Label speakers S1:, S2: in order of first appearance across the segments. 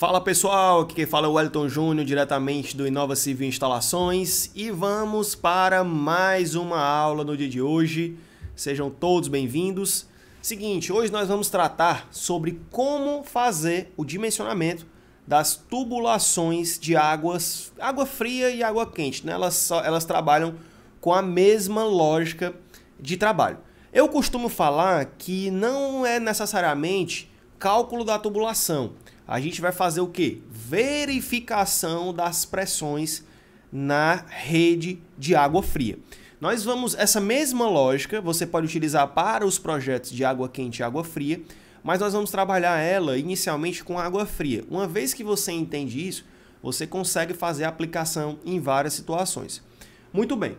S1: Fala pessoal, aqui quem fala é o Wellington Júnior, diretamente do Inova Civil Instalações, e vamos para mais uma aula no dia de hoje. Sejam todos bem-vindos. Seguinte, hoje nós vamos tratar sobre como fazer o dimensionamento das tubulações de águas, água fria e água quente, né? Elas, elas trabalham com a mesma lógica de trabalho. Eu costumo falar que não é necessariamente cálculo da tubulação, a gente vai fazer o que? Verificação das pressões na rede de água fria. Nós vamos, essa mesma lógica você pode utilizar para os projetos de água quente e água fria, mas nós vamos trabalhar ela inicialmente com água fria. Uma vez que você entende isso, você consegue fazer a aplicação em várias situações. Muito bem.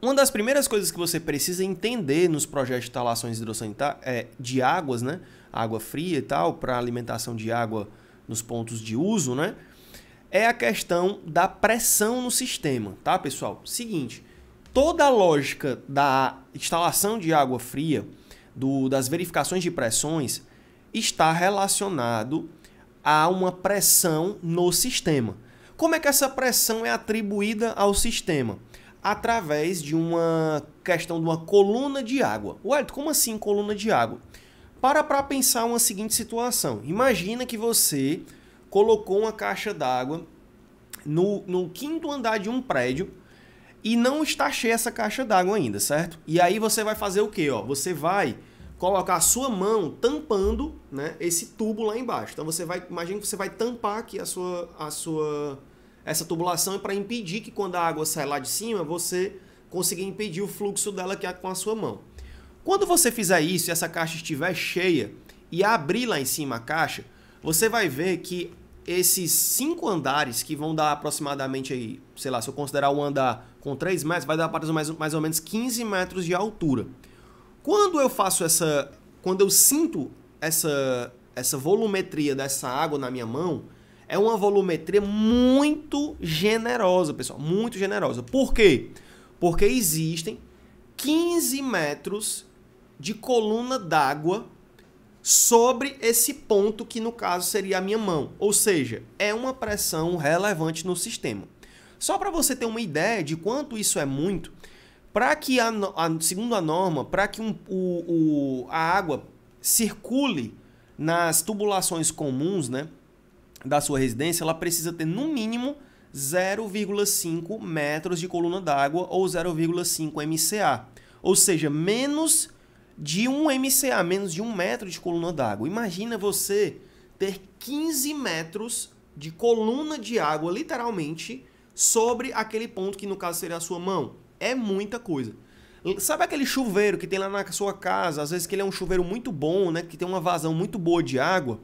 S1: Uma das primeiras coisas que você precisa entender nos projetos de instalações hidrossanitárias é, de águas, né? água fria e tal, para alimentação de água nos pontos de uso, né? É a questão da pressão no sistema, tá, pessoal? Seguinte, toda a lógica da instalação de água fria, do, das verificações de pressões, está relacionado a uma pressão no sistema. Como é que essa pressão é atribuída ao sistema? Através de uma questão de uma coluna de água. Ué, como assim coluna de água? Para para pensar uma seguinte situação. Imagina que você colocou uma caixa d'água no, no quinto andar de um prédio e não está cheia essa caixa d'água ainda, certo? E aí você vai fazer o quê? Ó? Você vai colocar a sua mão tampando né, esse tubo lá embaixo. Então você vai, imagina que você vai tampar aqui a sua, a sua essa tubulação é para impedir que quando a água sai lá de cima, você consiga impedir o fluxo dela aqui é com a sua mão. Quando você fizer isso e essa caixa estiver cheia e abrir lá em cima a caixa, você vai ver que esses cinco andares que vão dar aproximadamente aí, sei lá, se eu considerar um andar com 3 metros, vai dar para mais, mais ou menos 15 metros de altura. Quando eu faço essa. Quando eu sinto essa, essa volumetria dessa água na minha mão, é uma volumetria muito generosa, pessoal. Muito generosa. Por quê? Porque existem 15 metros de coluna d'água sobre esse ponto que no caso seria a minha mão, ou seja, é uma pressão relevante no sistema. Só para você ter uma ideia de quanto isso é muito, para que a, a, segundo a norma, para que um, o, o, a água circule nas tubulações comuns, né, da sua residência, ela precisa ter no mínimo 0,5 metros de coluna d'água ou 0,5 MCA, ou seja, menos de um mca menos de um metro de coluna d'água. Imagina você ter 15 metros de coluna de água, literalmente, sobre aquele ponto que no caso seria a sua mão. É muita coisa. Sabe aquele chuveiro que tem lá na sua casa, às vezes que ele é um chuveiro muito bom, né, que tem uma vazão muito boa de água?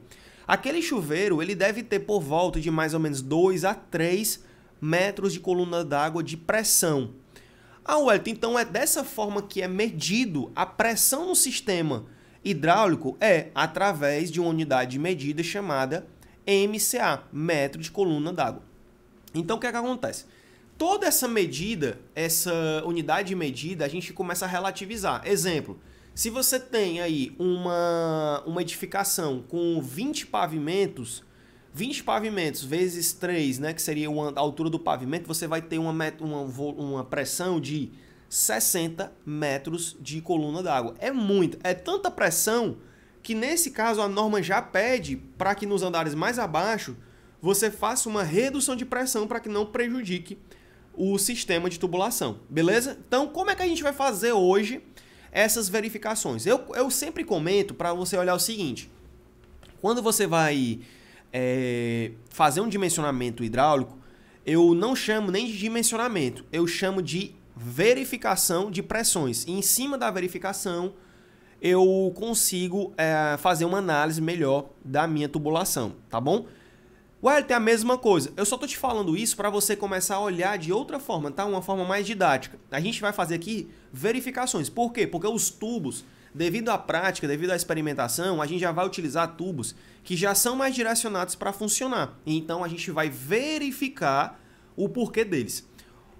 S1: Aquele chuveiro, ele deve ter por volta de mais ou menos 2 a 3 metros de coluna d'água de pressão. Ah, Wellington, então é dessa forma que é medido a pressão no sistema hidráulico? É, através de uma unidade de medida chamada MCA, metro de coluna d'água. Então, o que é que acontece? Toda essa medida, essa unidade de medida, a gente começa a relativizar. Exemplo, se você tem aí uma, uma edificação com 20 pavimentos, 20 pavimentos vezes 3, né, que seria a altura do pavimento, você vai ter uma, uma, uma pressão de 60 metros de coluna d'água. É muita, é tanta pressão que nesse caso a norma já pede para que nos andares mais abaixo você faça uma redução de pressão para que não prejudique o sistema de tubulação, beleza? Então, como é que a gente vai fazer hoje essas verificações? Eu, eu sempre comento para você olhar o seguinte: quando você vai é, fazer um dimensionamento hidráulico, eu não chamo nem de dimensionamento, eu chamo de verificação de pressões. E em cima da verificação, eu consigo é, fazer uma análise melhor da minha tubulação, tá bom? O LT é a mesma coisa. Eu só tô te falando isso para você começar a olhar de outra forma, tá? Uma forma mais didática. A gente vai fazer aqui verificações. Por quê? Porque os tubos Devido à prática, devido à experimentação, a gente já vai utilizar tubos que já são mais direcionados para funcionar. Então a gente vai verificar o porquê deles.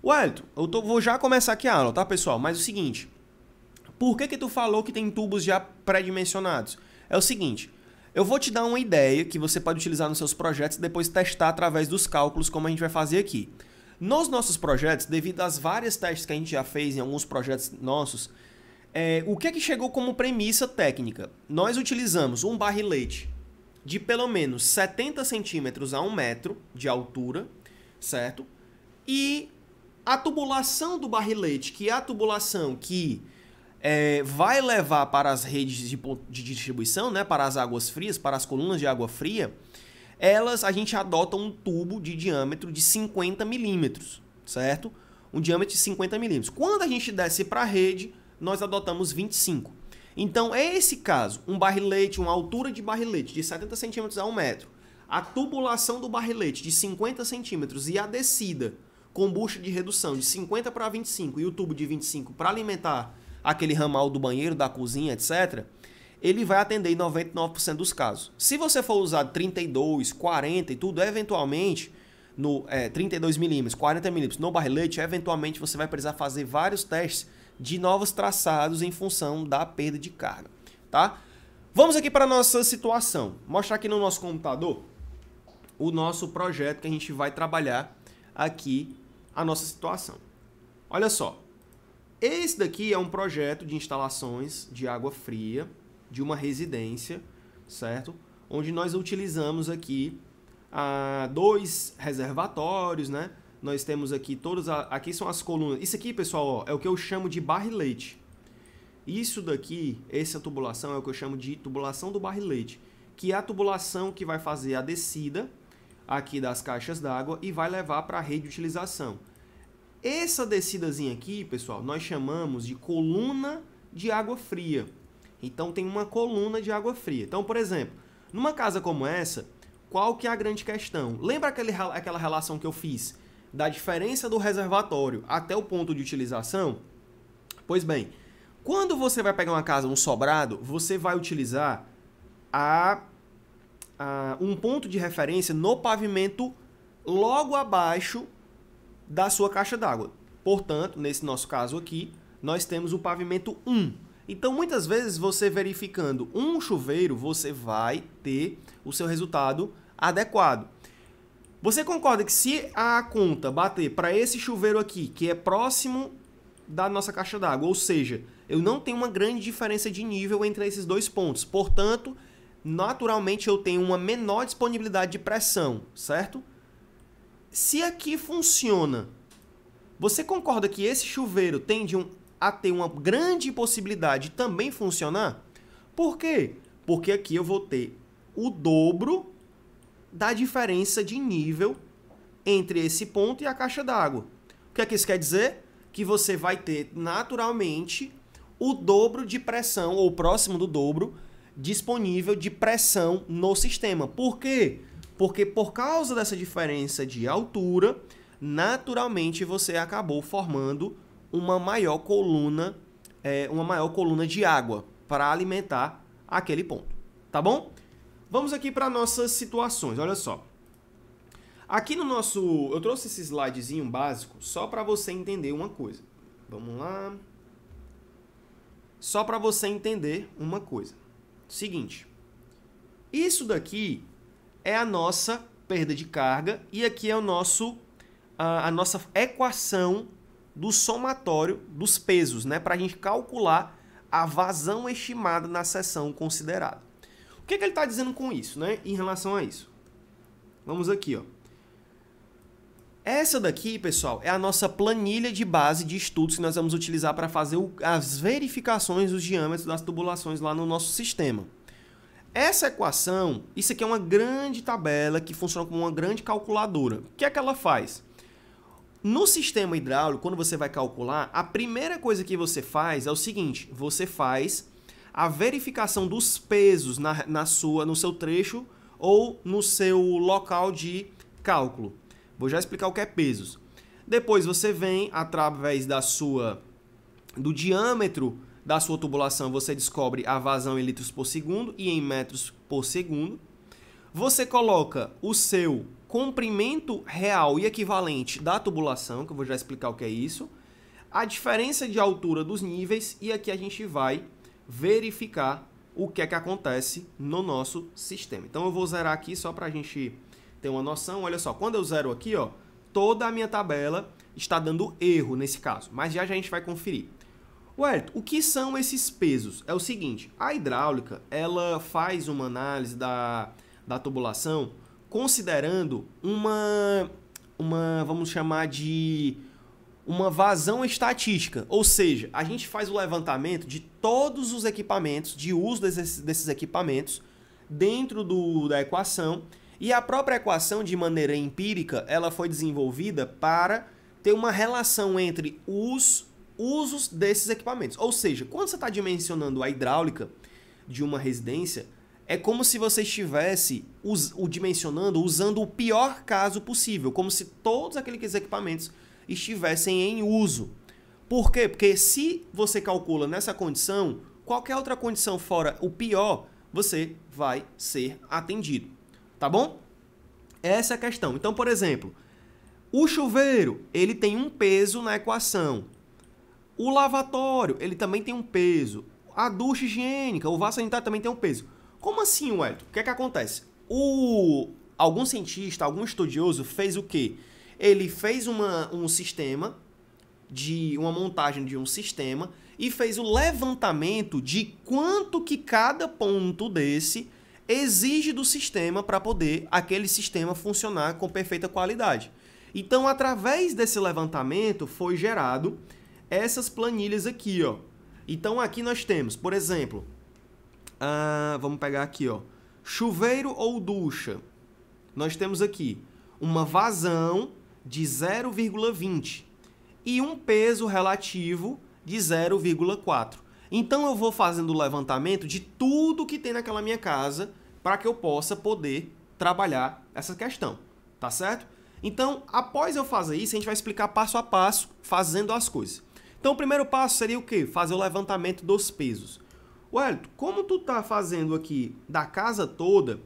S1: Wellington, eu tô, vou já começar aqui a aula, tá, pessoal? Mas é o seguinte, por que que tu falou que tem tubos já pré-dimensionados? É o seguinte, eu vou te dar uma ideia que você pode utilizar nos seus projetos e depois testar através dos cálculos, como a gente vai fazer aqui. Nos nossos projetos, devido às várias testes que a gente já fez em alguns projetos nossos, é, o que é que chegou como premissa técnica? Nós utilizamos um barrilete de pelo menos 70 centímetros a 1 metro de altura, certo? E a tubulação do barrilete, que é a tubulação que é, vai levar para as redes de, de, distribuição, né, para as águas frias, para as colunas de água fria, elas a gente adota um tubo de diâmetro de 50 milímetros, certo? Um diâmetro de 50 milímetros. Quando a gente desce para a rede, nós adotamos 25. Então, é esse caso, um barrilete, uma altura de barrilete de 70 centímetros a 1 metro, a tubulação do barrilete de 50 centímetros e a descida com bucha de redução de 50 para 25 e o tubo de 25 para alimentar aquele ramal do banheiro, da cozinha, etc., ele vai atender em 99% dos casos. Se você for usar 32, 40 e tudo, eventualmente, no é, 32 milímetros, 40 milímetros no barrilete, eventualmente você vai precisar fazer vários testes de novos traçados em função da perda de carga, tá? Vamos aqui para a nossa situação. Mostrar aqui no nosso computador o nosso projeto que a gente vai trabalhar aqui a nossa situação. Olha só. Esse daqui é um projeto de instalações de água fria de uma residência, certo? Onde nós utilizamos aqui ah, dois reservatórios, né? Nós temos aqui todas. A, aqui são as colunas. Isso aqui, pessoal, ó, é o que eu chamo de barrilete. Isso daqui, essa tubulação, é o que eu chamo de tubulação do barrilete. Que é a tubulação que vai fazer a descida aqui das caixas d'água e vai levar para a rede de utilização. Essa descidazinha aqui, pessoal, nós chamamos de coluna de água fria. Então tem uma coluna de água fria. Então, por exemplo, numa casa como essa, qual que é a grande questão? Lembra aquele, aquela relação que eu fiz da diferença do reservatório até o ponto de utilização? Pois bem, quando você vai pegar uma casa, um sobrado, você vai utilizar a, a um ponto de referência no pavimento logo abaixo da sua caixa d'água. Portanto, nesse nosso caso aqui, nós temos o pavimento 1. Então, muitas vezes, você verificando um chuveiro, você vai ter o seu resultado adequado. Você concorda que se a conta bater para esse chuveiro aqui, que é próximo da nossa caixa d'água, ou seja, eu não tenho uma grande diferença de nível entre esses dois pontos, portanto, naturalmente eu tenho uma menor disponibilidade de pressão, certo? Se aqui funciona, você concorda que esse chuveiro tende a ter uma grande possibilidade de também funcionar? Por quê? Porque aqui eu vou ter o dobro da diferença de nível entre esse ponto e a caixa d'água. O que é que isso quer dizer? Que você vai ter naturalmente o dobro de pressão, ou próximo do dobro, disponível de pressão no sistema. Por quê? Porque por causa dessa diferença de altura, naturalmente você acabou formando uma maior coluna, é, uma maior coluna de água para alimentar aquele ponto. Tá bom? Vamos aqui para nossas situações, olha só. Aqui no nosso... Eu trouxe esse slidezinho básico só para você entender uma coisa. Vamos lá. Só para você entender uma coisa. Seguinte. Isso daqui é a nossa perda de carga e aqui é o nosso a, a nossa equação do somatório dos pesos, né, para a gente calcular a vazão estimada na seção considerada. O que, é que ele está dizendo com isso, né? Em relação a isso. Vamos aqui, ó. Essa daqui, pessoal, é a nossa planilha de base de estudos que nós vamos utilizar para fazer o, as verificações dos diâmetros das tubulações lá no nosso sistema. Essa equação, isso aqui é uma grande tabela que funciona como uma grande calculadora. O que é que ela faz? No sistema hidráulico, quando você vai calcular, a primeira coisa que você faz é o seguinte: você faz a verificação dos pesos na, na sua, no seu trecho ou no seu local de cálculo. Vou já explicar o que é pesos. Depois você vem através da sua do diâmetro da sua tubulação, você descobre a vazão em litros por segundo e em metros por segundo. Você coloca o seu comprimento real e equivalente da tubulação, que eu vou já explicar o que é isso, a diferença de altura dos níveis e aqui a gente vai verificar o que é que acontece no nosso sistema. Então eu vou zerar aqui só para a gente ter uma noção. Olha só, quando eu zero aqui, ó, toda a minha tabela está dando erro nesse caso, mas já, já a gente vai conferir. Wellington, o que são esses pesos? É o seguinte, a hidráulica ela faz uma análise da, da tubulação considerando uma, uma, vamos chamar de uma vazão estatística, ou seja, a gente faz o levantamento de todos os equipamentos, de uso desses, desses equipamentos dentro do, da equação, e a própria equação, de maneira empírica, ela foi desenvolvida para ter uma relação entre os usos desses equipamentos. Ou seja, quando você está dimensionando a hidráulica de uma residência, é como se você estivesse us, o dimensionando usando o pior caso possível, como se todos aqueles equipamentos estivessem em uso. Por quê? Porque se você calcula nessa condição, qualquer outra condição fora o pior, você vai ser atendido. Tá bom? Essa é a questão. Então, por exemplo, o chuveiro, ele tem um peso na equação. O lavatório, ele também tem um peso. A ducha higiênica, o vaso sanitário também tem um peso. Como assim, Wellington? O que é que acontece? O... Algum cientista, algum estudioso fez o quê? ele fez uma, um sistema de uma montagem de um sistema e fez o levantamento de quanto que cada ponto desse exige do sistema para poder aquele sistema funcionar com perfeita qualidade. Então, através desse levantamento foi gerado essas planilhas aqui, ó. Então aqui nós temos, por exemplo, ah, vamos pegar aqui, ó, chuveiro ou ducha. Nós temos aqui uma vazão de 0,20 e um peso relativo de 0,4. Então eu vou fazendo o levantamento de tudo que tem naquela minha casa para que eu possa poder trabalhar essa questão, tá certo? Então, após eu fazer isso, a gente vai explicar passo a passo fazendo as coisas. Então, o primeiro passo seria o quê? Fazer o levantamento dos pesos. Wellington, como tu tá fazendo aqui da casa toda,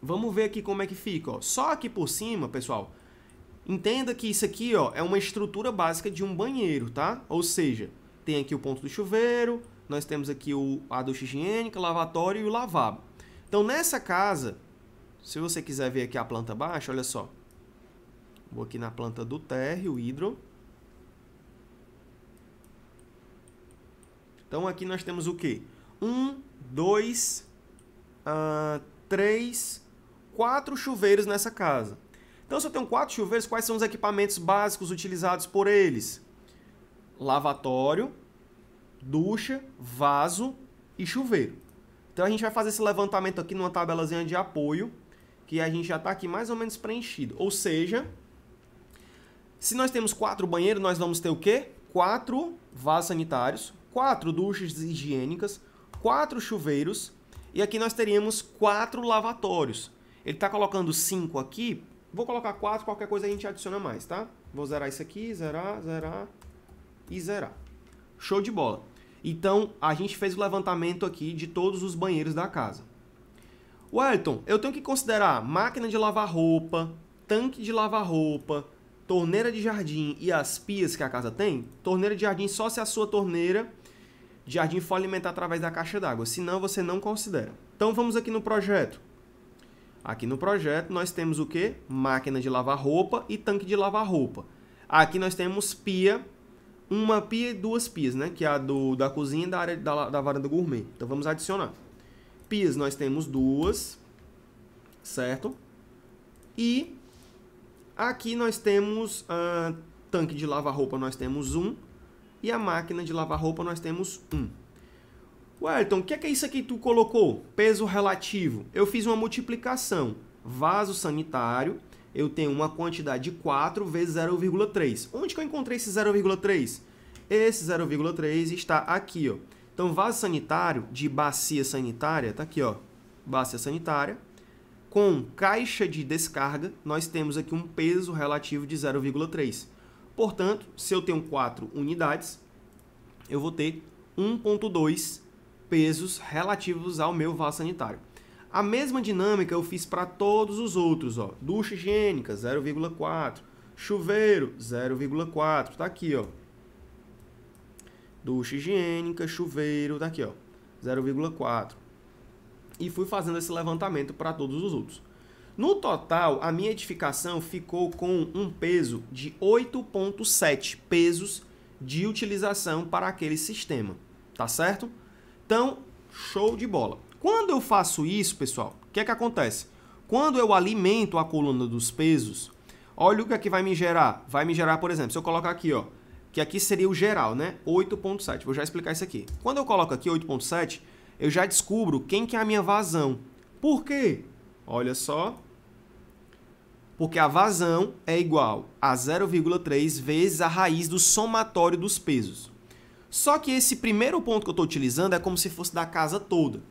S1: vamos ver aqui como é que fica, ó. Só aqui por cima, pessoal, Entenda que isso aqui ó, é uma estrutura básica de um banheiro, tá? Ou seja, tem aqui o ponto do chuveiro, nós temos aqui o, a ducha higiênica, lavatório e o lavabo. Então, nessa casa, se você quiser ver aqui a planta baixa, olha só. Vou aqui na planta do térreo, hidro. Então, aqui nós temos o quê? Um, dois, uh, três, quatro chuveiros nessa casa. Então, se eu tenho quatro chuveiros, quais são os equipamentos básicos utilizados por eles? Lavatório, ducha, vaso e chuveiro. Então, a gente vai fazer esse levantamento aqui numa tabelazinha de apoio, que a gente já está aqui mais ou menos preenchido. Ou seja, se nós temos quatro banheiros, nós vamos ter o quê? Quatro vasos sanitários, quatro duchas higiênicas, quatro chuveiros e aqui nós teríamos quatro lavatórios. Ele está colocando cinco aqui Vou colocar 4, qualquer coisa a gente adiciona mais, tá? Vou zerar isso aqui, zerar, zerar e zerar. Show de bola. Então, a gente fez o levantamento aqui de todos os banheiros da casa. Wellington, eu tenho que considerar máquina de lavar roupa, tanque de lavar roupa, torneira de jardim e as pias que a casa tem? Torneira de jardim só se a sua torneira de jardim for alimentar através da caixa d'água, senão você não considera. Então, vamos aqui no projeto. Aqui no projeto nós temos o que? Máquina de lavar roupa e tanque de lavar roupa. Aqui nós temos pia, uma pia e duas pias, né? Que é a do, da cozinha e da área da, da varanda gourmet. Então vamos adicionar. Pias nós temos duas, certo? E aqui nós temos uh, tanque de lavar roupa nós temos um e a máquina de lavar roupa nós temos um. Wellington, o que é, que é isso aqui que tu colocou? Peso relativo. Eu fiz uma multiplicação. Vaso sanitário, eu tenho uma quantidade de 4 vezes 0,3. Onde que eu encontrei esse 0,3? Esse 0,3 está aqui, ó. Então, vaso sanitário de bacia sanitária, tá aqui, ó. Bacia sanitária. Com caixa de descarga, nós temos aqui um peso relativo de 0,3. Portanto, se eu tenho 4 unidades, eu vou ter 1,2 pesos relativos ao meu vaso sanitário. A mesma dinâmica eu fiz para todos os outros, ó. Ducha higiênica, 0,4. Chuveiro, 0,4. Tá aqui, ó. Ducha higiênica, chuveiro, tá aqui, ó. 0,4. E fui fazendo esse levantamento para todos os outros. No total, a minha edificação ficou com um peso de 8,7 pesos de utilização para aquele sistema, tá certo? Então, show de bola. Quando eu faço isso, pessoal, o que é que acontece? Quando eu alimento a coluna dos pesos, olha o que aqui é vai me gerar. Vai me gerar, por exemplo, se eu colocar aqui, ó, que aqui seria o geral, né? 8.7. Vou já explicar isso aqui. Quando eu coloco aqui 8.7, eu já descubro quem que é a minha vazão. Por quê? Olha só. Porque a vazão é igual a 0,3 vezes a raiz do somatório dos pesos. Só que esse primeiro ponto que eu estou utilizando é como se fosse da casa toda.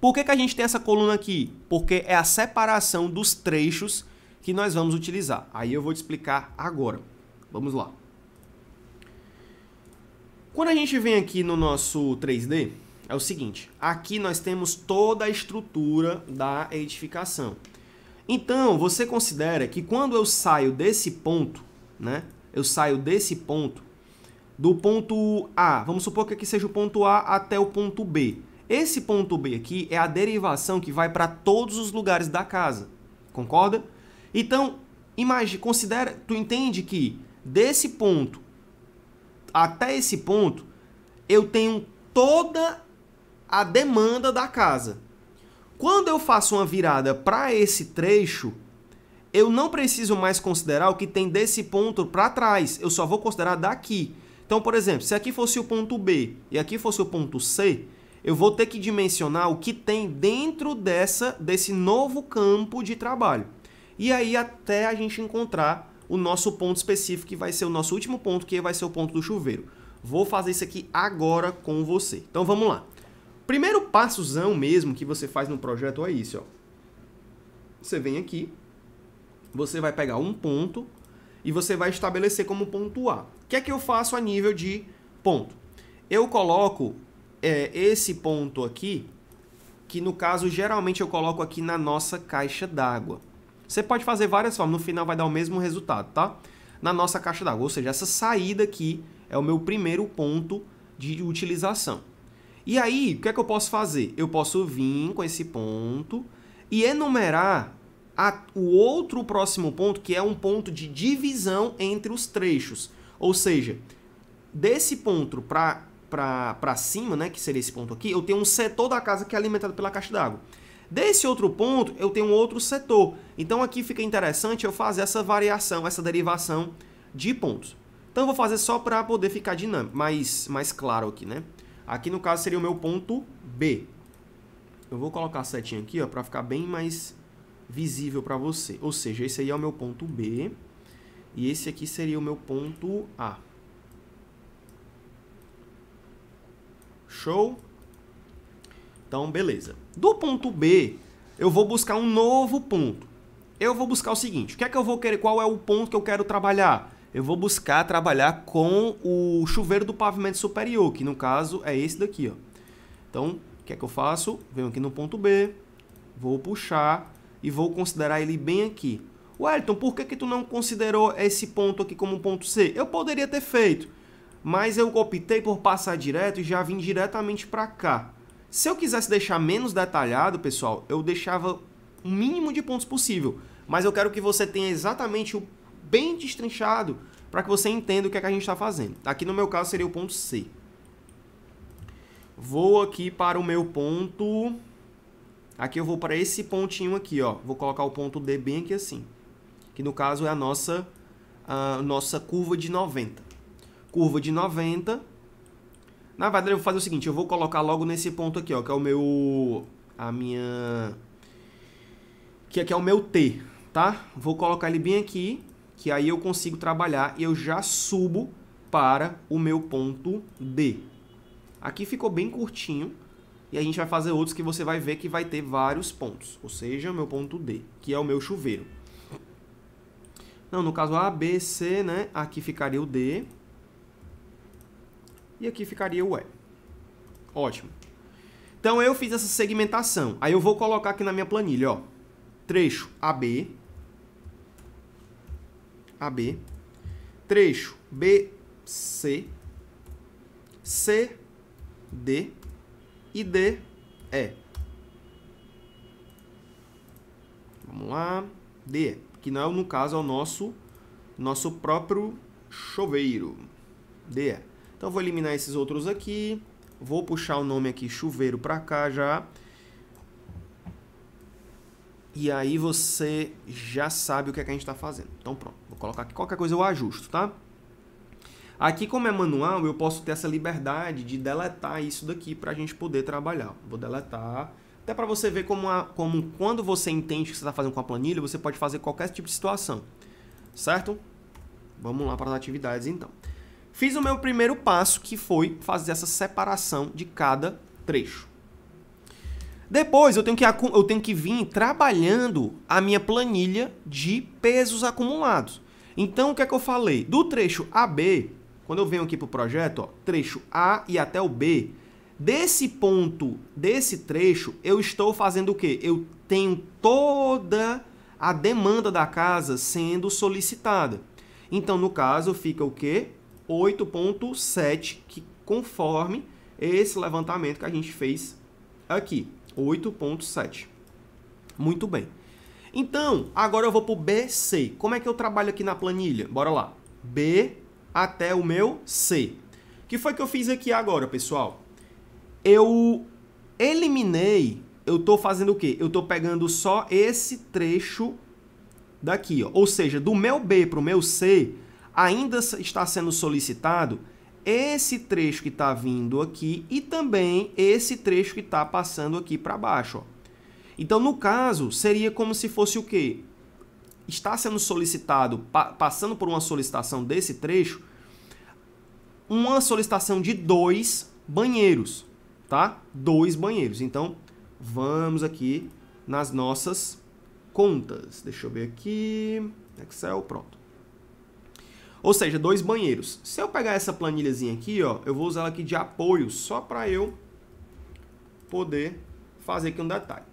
S1: Por que, que a gente tem essa coluna aqui? Porque é a separação dos trechos que nós vamos utilizar. Aí eu vou te explicar agora. Vamos lá. Quando a gente vem aqui no nosso 3D, é o seguinte, aqui nós temos toda a estrutura da edificação. Então, você considera que quando eu saio desse ponto, né? Eu saio desse ponto, do ponto A, vamos supor que aqui seja o ponto A até o ponto B. Esse ponto B aqui é a derivação que vai para todos os lugares da casa. Concorda? Então, imagine, considera, tu entende que desse ponto até esse ponto eu tenho toda a demanda da casa. Quando eu faço uma virada para esse trecho, eu não preciso mais considerar o que tem desse ponto para trás, eu só vou considerar daqui. Então, por exemplo, se aqui fosse o ponto B e aqui fosse o ponto C, eu vou ter que dimensionar o que tem dentro dessa, desse novo campo de trabalho. E aí até a gente encontrar o nosso ponto específico, que vai ser o nosso último ponto, que vai ser o ponto do chuveiro. Vou fazer isso aqui agora com você. Então vamos lá. Primeiro passozão mesmo que você faz no projeto é isso, ó. Você vem aqui, você vai pegar um ponto e você vai estabelecer como ponto A. O que é que eu faço a nível de ponto? Eu coloco é, esse ponto aqui, que no caso geralmente eu coloco aqui na nossa caixa d'água. Você pode fazer várias formas, no final vai dar o mesmo resultado, tá? Na nossa caixa d'água, ou seja, essa saída aqui é o meu primeiro ponto de utilização. E aí, o que é que eu posso fazer? Eu posso vir com esse ponto e enumerar a, o outro próximo ponto, que é um ponto de divisão entre os trechos. Ou seja, desse ponto para cima, né, que seria esse ponto aqui, eu tenho um setor da casa que é alimentado pela caixa d'água. Desse outro ponto, eu tenho um outro setor. Então aqui fica interessante eu fazer essa variação, essa derivação de pontos. Então eu vou fazer só para poder ficar dinâmico, mais, mais claro aqui, né? Aqui no caso seria o meu ponto B. Eu vou colocar a setinha aqui, ó, para ficar bem mais visível para você. Ou seja, esse aí é o meu ponto B. E esse aqui seria o meu ponto A. Show? Então, beleza. Do ponto B, eu vou buscar um novo ponto. Eu vou buscar o seguinte, o que é que eu vou querer, qual é o ponto que eu quero trabalhar? Eu vou buscar trabalhar com o chuveiro do pavimento superior, que no caso é esse daqui, ó. Então, o que é que eu faço? Venho aqui no ponto B, vou puxar e vou considerar ele bem aqui. Wellington, por que, que tu não considerou esse ponto aqui como um ponto C? Eu poderia ter feito, mas eu optei por passar direto e já vim diretamente para cá. Se eu quisesse deixar menos detalhado, pessoal, eu deixava o mínimo de pontos possível. Mas eu quero que você tenha exatamente o bem destrinchado para que você entenda o que, é que a gente está fazendo. Aqui no meu caso seria o ponto C. Vou aqui para o meu ponto... Aqui eu vou para esse pontinho aqui, ó. Vou colocar o ponto D bem aqui assim que no caso é a nossa, a nossa curva de 90. Curva de 90. Na verdade, eu vou fazer o seguinte, eu vou colocar logo nesse ponto aqui, ó, que é o meu... a minha... que aqui é o meu T, tá? Vou colocar ele bem aqui, que aí eu consigo trabalhar e eu já subo para o meu ponto D. Aqui ficou bem curtinho, e a gente vai fazer outros que você vai ver que vai ter vários pontos, ou seja, o meu ponto D, que é o meu chuveiro. Não, no caso A, B, C, né? Aqui ficaria o D. E aqui ficaria o E. Ótimo. Então eu fiz essa segmentação. Aí eu vou colocar aqui na minha planilha, ó. Trecho AB. AB. Trecho BC. C, D e D, E. Vamos lá. D, que não, no é caso, é o nosso, nosso próprio chuveiro. de é. Então, vou eliminar esses outros aqui. Vou puxar o nome aqui, chuveiro, para cá já. E aí você já sabe o que, é que a gente está fazendo. Então, pronto. Vou colocar aqui. Qualquer coisa eu ajusto, tá? Aqui, como é manual, eu posso ter essa liberdade de deletar isso daqui para a gente poder trabalhar. Vou deletar até para você ver como, a, como quando você entende o que você está fazendo com a planilha, você pode fazer qualquer tipo de situação. Certo? Vamos lá para as atividades então. Fiz o meu primeiro passo, que foi fazer essa separação de cada trecho. Depois eu tenho que, eu tenho que vir trabalhando a minha planilha de pesos acumulados. Então o que é que eu falei? Do trecho AB, quando eu venho aqui para o projeto, ó, trecho A e até o B, Desse ponto, desse trecho, eu estou fazendo o quê? Eu tenho toda a demanda da casa sendo solicitada. Então, no caso, fica o quê? 8.7, que conforme esse levantamento que a gente fez aqui. 8.7. Muito bem. Então, agora eu vou para o BC. Como é que eu trabalho aqui na planilha? Bora lá. B até o meu C. O que foi que eu fiz aqui agora, pessoal? eu eliminei, eu estou fazendo o quê? Eu estou pegando só esse trecho daqui, ó. ou seja, do meu B para o meu C, ainda está sendo solicitado esse trecho que está vindo aqui e também esse trecho que está passando aqui para baixo. Ó. Então, no caso, seria como se fosse o quê? Está sendo solicitado, pa passando por uma solicitação desse trecho, uma solicitação de dois banheiros tá? Dois banheiros. Então, vamos aqui nas nossas contas. Deixa eu ver aqui. Excel, pronto. Ou seja, dois banheiros. Se eu pegar essa planilhazinha aqui, ó, eu vou usar ela aqui de apoio só para eu poder fazer aqui um detalhe.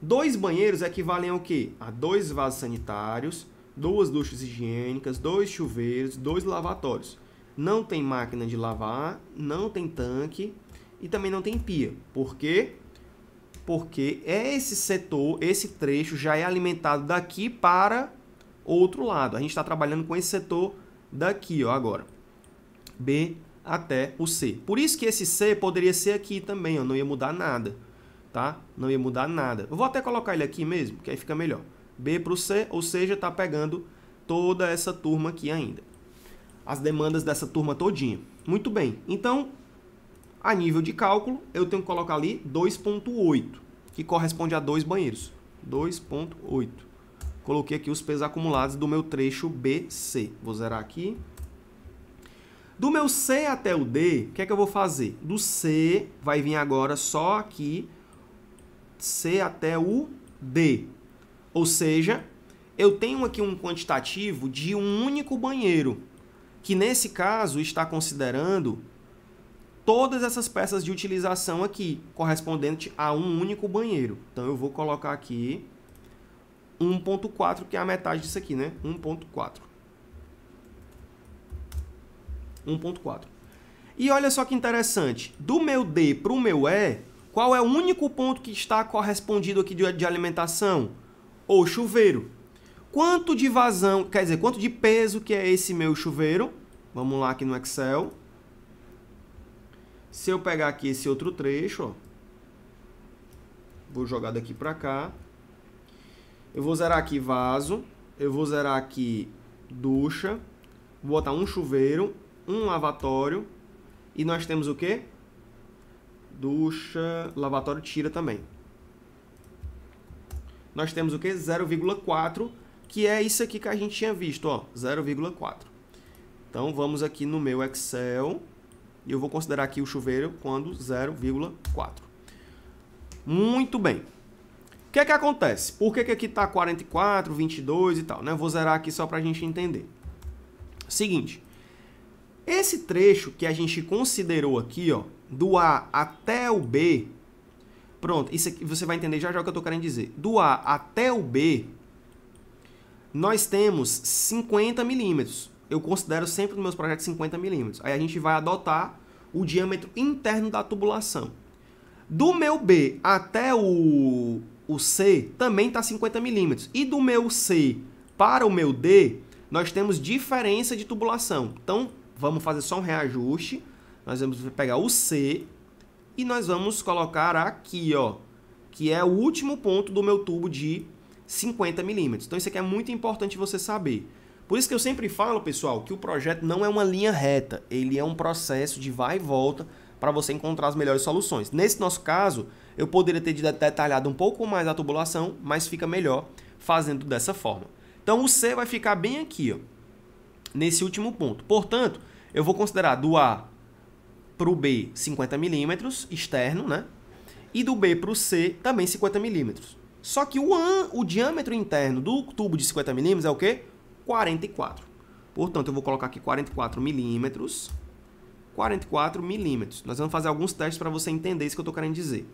S1: Dois banheiros equivalem ao quê? A dois vasos sanitários, duas duchas higiênicas, dois chuveiros, dois lavatórios. Não tem máquina de lavar, não tem tanque, e também não tem pia. Por quê? Porque é esse setor, esse trecho já é alimentado daqui para outro lado. A gente está trabalhando com esse setor daqui, ó, agora. B até o C. Por isso que esse C poderia ser aqui também, ó, não ia mudar nada, tá? Não ia mudar nada. Eu vou até colocar ele aqui mesmo, que aí fica melhor. B para o C, ou seja, está pegando toda essa turma aqui ainda. As demandas dessa turma todinha. Muito bem, então a nível de cálculo, eu tenho que colocar ali 2.8, que corresponde a dois banheiros. 2.8. Coloquei aqui os pesos acumulados do meu trecho BC. Vou zerar aqui. Do meu C até o D, o que é que eu vou fazer? Do C vai vir agora só aqui C até o D. Ou seja, eu tenho aqui um quantitativo de um único banheiro, que nesse caso está considerando todas essas peças de utilização aqui, correspondente a um único banheiro. Então eu vou colocar aqui 1.4, que é a metade disso aqui, né? 1.4. 1.4. E olha só que interessante, do meu D para o meu E, qual é o único ponto que está correspondido aqui de, alimentação? O chuveiro. Quanto de vazão, quer dizer, quanto de peso que é esse meu chuveiro? Vamos lá aqui no Excel. Se eu pegar aqui esse outro trecho, ó, vou jogar daqui para cá. Eu vou zerar aqui vaso, eu vou zerar aqui ducha, vou botar um chuveiro, um lavatório e nós temos o quê? Ducha, lavatório tira também. Nós temos o quê? 0,4, que é isso aqui que a gente tinha visto, ó, 0,4. Então vamos aqui no meu Excel. E eu vou considerar aqui o chuveiro quando 0,4. Muito bem. O que é que acontece? Por que, que aqui está 44, 22 e tal? Né? Vou zerar aqui só para a gente entender. Seguinte. Esse trecho que a gente considerou aqui, ó, do A até o B, pronto, isso aqui você vai entender já já o que eu estou querendo dizer. Do A até o B, nós temos 50 milímetros eu considero sempre nos meus projetos 50 milímetros. Aí a gente vai adotar o diâmetro interno da tubulação. Do meu B até o, o C também está 50 milímetros. E do meu C para o meu D, nós temos diferença de tubulação. Então, vamos fazer só um reajuste. Nós vamos pegar o C e nós vamos colocar aqui, ó, que é o último ponto do meu tubo de 50 milímetros. Então, isso aqui é muito importante você saber. Por isso que eu sempre falo, pessoal, que o projeto não é uma linha reta, ele é um processo de vai e volta para você encontrar as melhores soluções. Nesse nosso caso, eu poderia ter detalhado um pouco mais a tubulação, mas fica melhor fazendo dessa forma. Então o C vai ficar bem aqui, ó, nesse último ponto. Portanto, eu vou considerar do A para o B 50 milímetros externo, né? E do B para o C também 50 milímetros. Só que o, an, o diâmetro interno do tubo de 50 milímetros é o quê? 44. Portanto, eu vou colocar aqui 44 milímetros. 44 milímetros. Nós vamos fazer alguns testes para você entender isso que eu estou querendo dizer.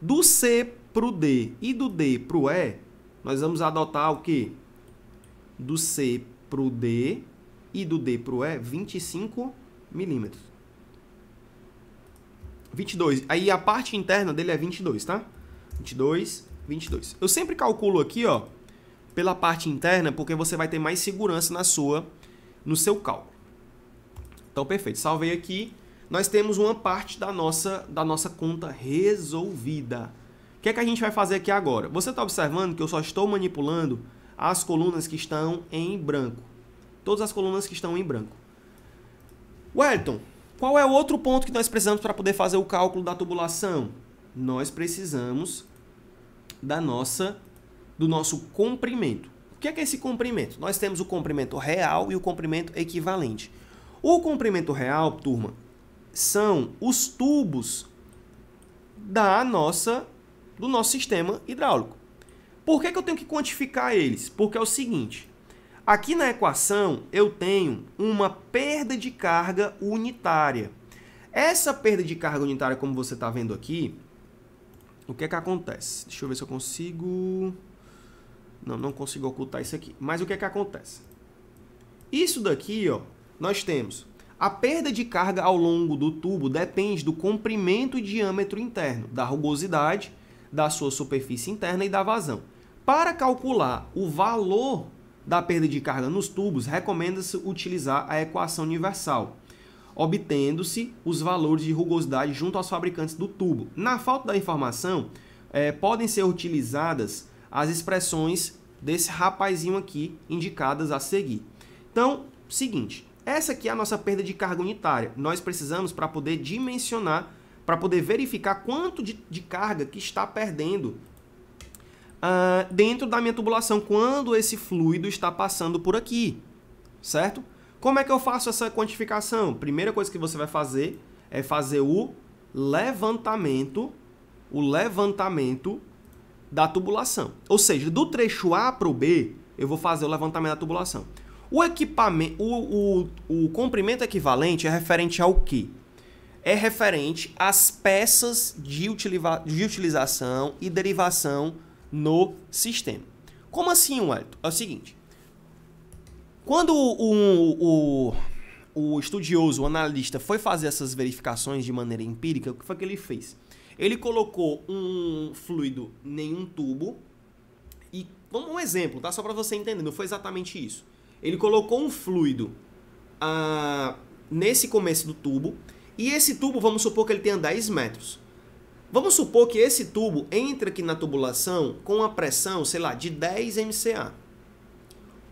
S1: Do C para o D e do D para o E, nós vamos adotar o quê? Do C para o D e do D para o E, 25 milímetros. 22. Aí a parte interna dele é 22, tá? 22, 22. Eu sempre calculo aqui, ó, pela parte interna, porque você vai ter mais segurança na sua, no seu cálculo. Então, perfeito. Salvei aqui. Nós temos uma parte da nossa, da nossa conta resolvida. O que é que a gente vai fazer aqui agora? Você está observando que eu só estou manipulando as colunas que estão em branco. Todas as colunas que estão em branco. Wellington, qual é o outro ponto que nós precisamos para poder fazer o cálculo da tubulação? Nós precisamos da nossa do nosso comprimento. O que é, que é esse comprimento? Nós temos o comprimento real e o comprimento equivalente. O comprimento real, turma, são os tubos da nossa do nosso sistema hidráulico. Por que, que eu tenho que quantificar eles? Porque é o seguinte, aqui na equação eu tenho uma perda de carga unitária. Essa perda de carga unitária, como você está vendo aqui, o que é que acontece? Deixa eu ver se eu consigo... Não, não consigo ocultar isso aqui. Mas o que é que acontece? Isso daqui, ó, nós temos a perda de carga ao longo do tubo depende do comprimento e diâmetro interno, da rugosidade, da sua superfície interna e da vazão. Para calcular o valor da perda de carga nos tubos, recomenda-se utilizar a equação universal, obtendo-se os valores de rugosidade junto aos fabricantes do tubo. Na falta da informação, eh, podem ser utilizadas as expressões desse rapazinho aqui indicadas a seguir. Então, seguinte, essa aqui é a nossa perda de carga unitária. Nós precisamos para poder dimensionar, para poder verificar quanto de, de, carga que está perdendo uh, dentro da minha tubulação, quando esse fluido está passando por aqui, certo? Como é que eu faço essa quantificação? Primeira coisa que você vai fazer é fazer o levantamento, o levantamento da tubulação. Ou seja, do trecho A para o B, eu vou fazer o levantamento da tubulação. O equipamento, o, o, o comprimento equivalente é referente ao que? É referente às peças de, utiliza, de utilização e derivação no sistema. Como assim, Wellington? É o seguinte. Quando o, o, o, o estudioso, o analista, foi fazer essas verificações de maneira empírica, o que foi que ele fez? Ele colocou um fluido em um tubo e vamos um exemplo, tá? Só para você entender, não foi exatamente isso. Ele colocou um fluido ah, nesse começo do tubo e esse tubo, vamos supor que ele tenha 10 metros. Vamos supor que esse tubo entra aqui na tubulação com a pressão, sei lá, de 10 MCA.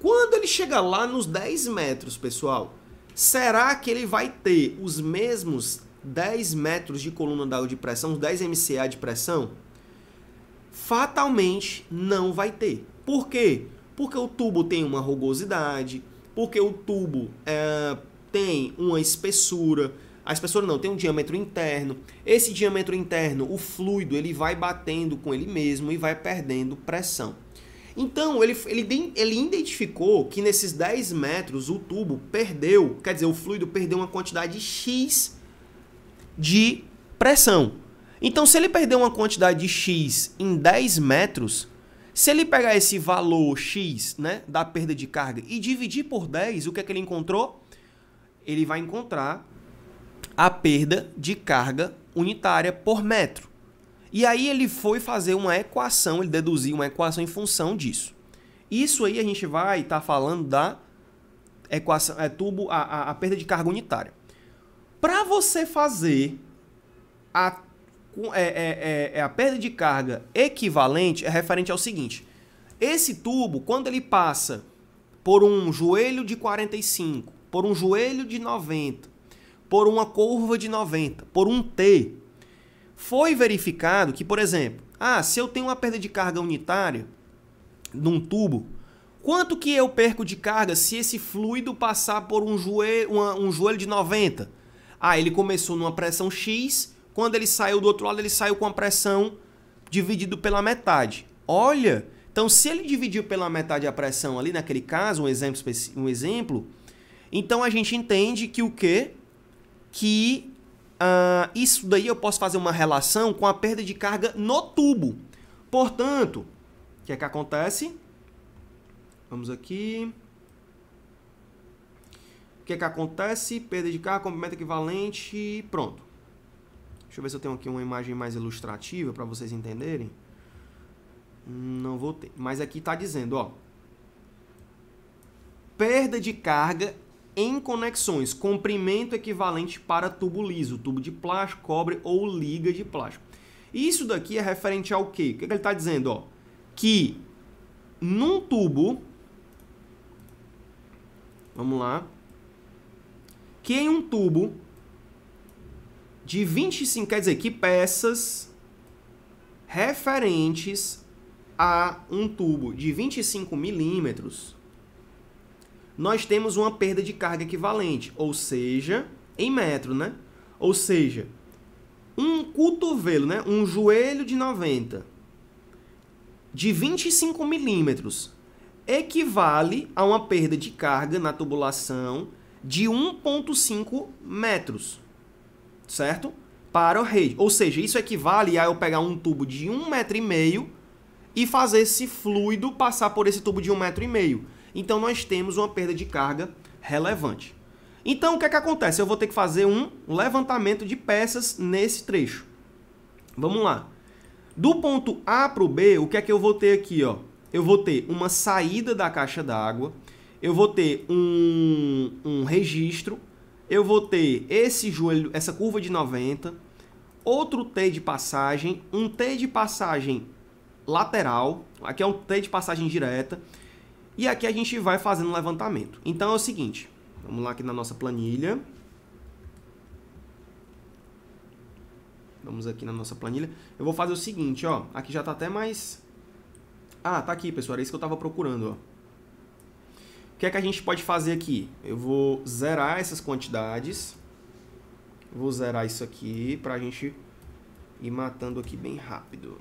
S1: Quando ele chegar lá nos 10 metros, pessoal, será que ele vai ter os mesmos 10 metros de coluna d'água de pressão, 10 MCA de pressão, fatalmente não vai ter. Por quê? Porque o tubo tem uma rugosidade, porque o tubo é, tem uma espessura, a espessura não, tem um diâmetro interno. Esse diâmetro interno, o fluido, ele vai batendo com ele mesmo e vai perdendo pressão. Então, ele, ele, ele identificou que nesses 10 metros o tubo perdeu, quer dizer, o fluido perdeu uma quantidade X de pressão. Então, se ele perder uma quantidade de X em 10 metros, se ele pegar esse valor X né, da perda de carga e dividir por 10, o que é que ele encontrou? Ele vai encontrar a perda de carga unitária por metro. E aí ele foi fazer uma equação, ele deduziu uma equação em função disso. Isso aí a gente vai estar tá falando da equação, é, tubo, a, a, a perda de carga unitária. Para você fazer a, é, é, é, é, a perda de carga equivalente, é referente ao seguinte: esse tubo, quando ele passa por um joelho de 45, por um joelho de 90, por uma curva de 90, por um T, foi verificado que, por exemplo, ah, se eu tenho uma perda de carga unitária num tubo, quanto que eu perco de carga se esse fluido passar por um joelho, uma, um joelho de 90? Ah, ele começou numa pressão X, quando ele saiu do outro lado, ele saiu com a pressão dividido pela metade. Olha, então se ele dividiu pela metade a pressão ali naquele caso, um exemplo, um exemplo então a gente entende que o quê? Que uh, isso daí eu posso fazer uma relação com a perda de carga no tubo. Portanto, o que é que acontece? Vamos aqui. O que, é que acontece? Perda de carga, comprimento equivalente e pronto. Deixa eu ver se eu tenho aqui uma imagem mais ilustrativa para vocês entenderem. Não vou ter. Mas aqui está dizendo, ó. Perda de carga em conexões, comprimento equivalente para tubo liso, tubo de plástico, cobre ou liga de plástico. Isso daqui é referente ao quê? O que é ele está dizendo? Ó, que num tubo, vamos lá, que em um tubo de 25, quer dizer, que peças referentes a um tubo de 25 milímetros, nós temos uma perda de carga equivalente, ou seja, em metro, né? Ou seja, um cotovelo, né? um joelho de 90 de 25 milímetros equivale a uma perda de carga na tubulação de 1,5 metros, certo? Para o rede. Ou seja, isso equivale a eu pegar um tubo de 1,5 metro e meio e fazer esse fluido passar por esse tubo de 1,5 metro. e meio. Então nós temos uma perda de carga relevante. Então o que é que acontece? Eu vou ter que fazer um levantamento de peças nesse trecho. Vamos lá. Do ponto A para o B, o que é que eu vou ter aqui? Ó? Eu vou ter uma saída da caixa d'água, eu vou ter um, um registro, eu vou ter esse joelho, essa curva de 90, outro T de passagem, um T de passagem lateral, aqui é um T de passagem direta, e aqui a gente vai fazendo um levantamento. Então é o seguinte, vamos lá aqui na nossa planilha. Vamos aqui na nossa planilha. Eu vou fazer o seguinte, ó, aqui já tá até mais... Ah, tá aqui, pessoal, era isso que eu tava procurando, ó. O que é que a gente pode fazer aqui? Eu vou zerar essas quantidades. Vou zerar isso aqui para a gente ir matando aqui bem rápido.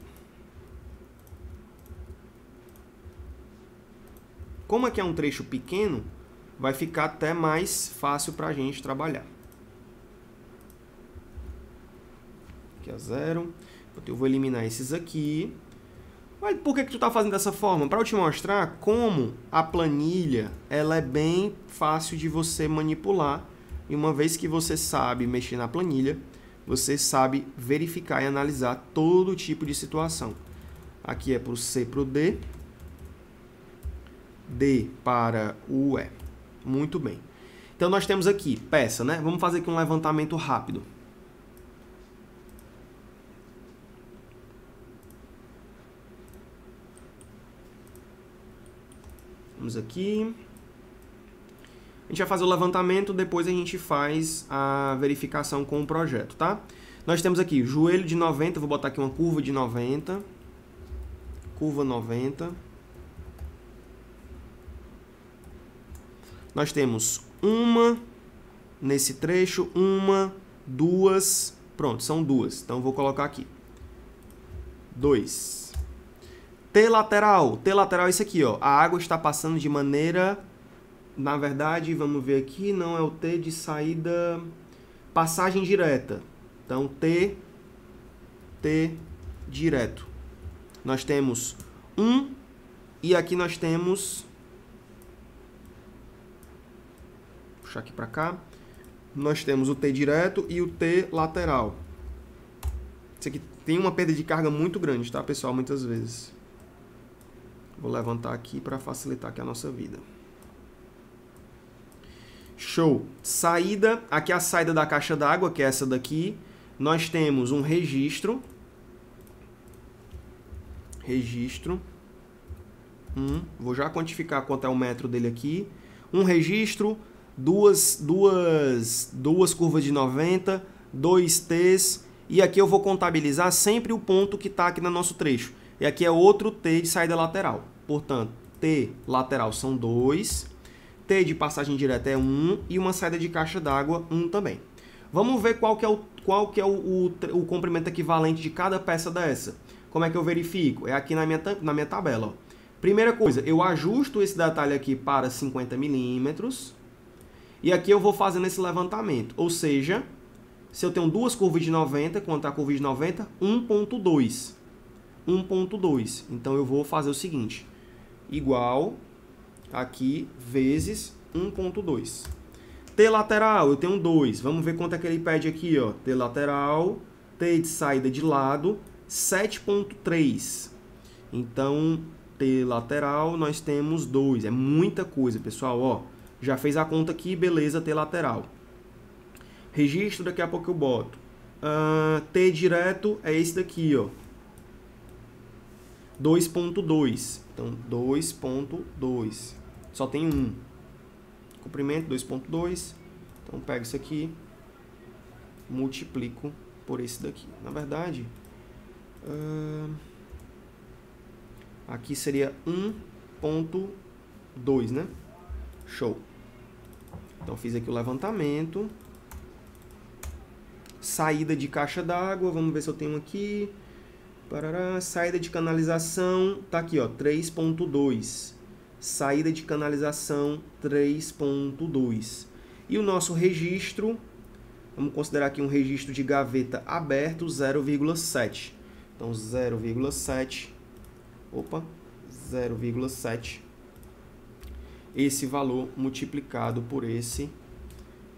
S1: Como aqui é um trecho pequeno, vai ficar até mais fácil para a gente trabalhar. Aqui é zero. Eu vou eliminar esses aqui. Mas por que, que tu está fazendo dessa forma? Para eu te mostrar como a planilha ela é bem fácil de você manipular. E uma vez que você sabe mexer na planilha, você sabe verificar e analisar todo tipo de situação. Aqui é para o C para o D, D para o E. Muito bem. Então nós temos aqui peça, né? Vamos fazer aqui um levantamento rápido. Vamos aqui. A gente vai fazer o levantamento, depois a gente faz a verificação com o projeto, tá? Nós temos aqui joelho de 90, vou botar aqui uma curva de 90. Curva 90. Nós temos uma nesse trecho, uma, duas, pronto, são duas. Então vou colocar aqui. Dois. T lateral, T lateral é isso aqui, ó. A água está passando de maneira... Na verdade, vamos ver aqui, não é o T de saída... Passagem direta. Então, T, T direto. Nós temos 1 um, e aqui nós temos... Vou puxar aqui para cá. Nós temos o T direto e o T lateral. Isso aqui tem uma perda de carga muito grande, tá, pessoal? Muitas vezes. Vou levantar aqui para facilitar aqui a nossa vida. Show. Saída, aqui é a saída da caixa d'água, que é essa daqui. Nós temos um registro. Registro. Hum, vou já quantificar quanto é o metro dele aqui. Um registro, duas, duas, duas curvas de 90, dois T's. E aqui eu vou contabilizar sempre o ponto que está aqui no nosso trecho. E aqui é outro T de saída lateral. Portanto, T lateral são 2, T de passagem direta é 1 um, e uma saída de caixa d'água 1 um também. Vamos ver qual que é, o, qual que é o, o, o, comprimento equivalente de cada peça dessa. Como é que eu verifico? É aqui na minha, na minha tabela. Ó. Primeira coisa, eu ajusto esse detalhe aqui para 50 milímetros. E aqui eu vou fazendo esse levantamento. Ou seja, se eu tenho duas curvas de 90, quanto a curva de 90? 1.2. 1.2. Então eu vou fazer o seguinte igual aqui vezes 1.2. T lateral, eu tenho 2. Vamos ver quanto é que ele pede aqui, ó. T lateral, T de saída de lado, 7.3. Então, T lateral, nós temos 2. É muita coisa, pessoal, ó. Já fez a conta aqui, beleza, T lateral. Registro, daqui a pouco eu boto. Uh, T direto é esse daqui, ó. 2.2. Então, 2.2. Só tem um. Comprimento 2.2. Então, pego isso aqui, multiplico por esse daqui. Na verdade, uh, aqui seria 1.2, né? Show. Então, fiz aqui o levantamento. Saída de caixa d'água. Vamos ver se eu tenho aqui. Parará, saída de canalização, tá aqui, ó, 3.2. Saída de canalização 3.2. E o nosso registro, vamos considerar aqui um registro de gaveta aberto 0,7. Então 0,7. Opa, 0,7. Esse valor multiplicado por esse,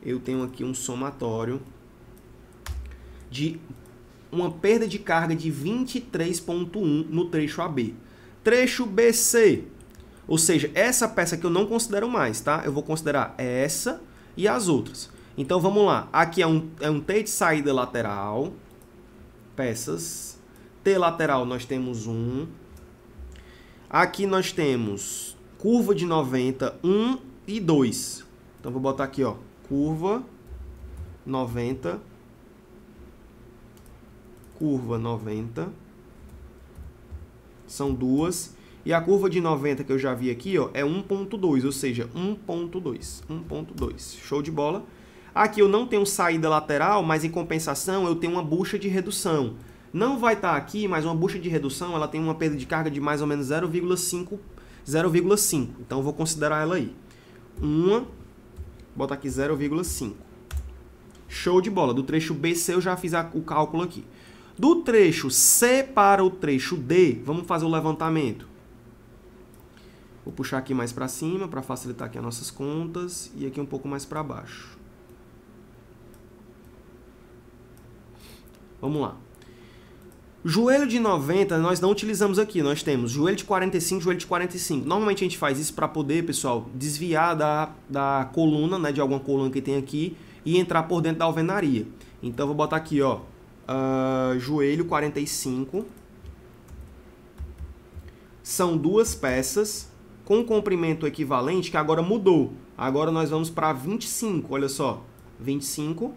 S1: eu tenho aqui um somatório de uma perda de carga de 23.1 no trecho AB. Trecho BC, ou seja, essa peça que eu não considero mais, tá? Eu vou considerar essa e as outras. Então vamos lá, aqui é um, é um T de saída lateral, peças, T lateral nós temos um, aqui nós temos curva de 90, 1 e 2. Então vou botar aqui, ó, curva 90, 1 curva 90. São duas. E a curva de 90 que eu já vi aqui ó, é 1.2, ou seja, 1.2. 1.2. Show de bola. Aqui eu não tenho saída lateral, mas em compensação eu tenho uma bucha de redução. Não vai estar tá aqui, mas uma bucha de redução ela tem uma perda de carga de mais ou menos 0,5. 0,5. Então eu vou considerar ela aí. Uma, botar aqui 0,5. Show de bola. Do trecho BC eu já fiz a, o cálculo aqui. Do trecho C para o trecho D, vamos fazer o levantamento. Vou puxar aqui mais para cima para facilitar aqui as nossas contas e aqui um pouco mais para baixo. Vamos lá. Joelho de 90 nós não utilizamos aqui, nós temos joelho de 45, joelho de 45. Normalmente a gente faz isso para poder, pessoal, desviar da, da coluna, né, de alguma coluna que tem aqui e entrar por dentro da alvenaria. Então eu vou botar aqui, ó, Uh, joelho 45. São duas peças com comprimento equivalente, que agora mudou. Agora nós vamos para 25, olha só. 25.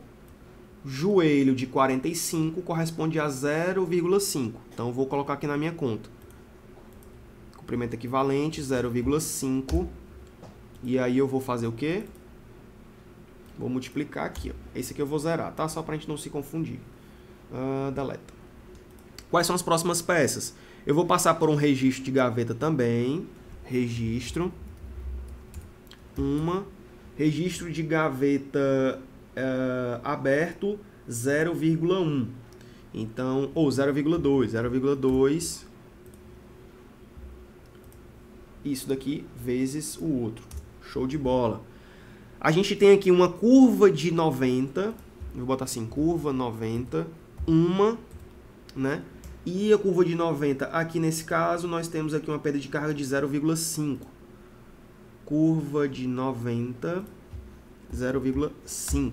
S1: Joelho de 45 corresponde a 0,5. Então, vou colocar aqui na minha conta. Comprimento equivalente, 0,5. E aí eu vou fazer o quê? Vou multiplicar aqui. Ó. Esse aqui eu vou zerar, tá? Só para a gente não se confundir. Uh, ah, deleta. Quais são as próximas peças? Eu vou passar por um registro de gaveta também. Registro. Uma. Registro de gaveta uh, aberto 0,1. Então, ou 0,2, 0,2. Isso daqui vezes o outro. Show de bola. A gente tem aqui uma curva de 90. Vou botar assim, curva 90 uma, né? E a curva de 90, aqui nesse caso, nós temos aqui uma perda de carga de 0,5. Curva de 90, 0,5.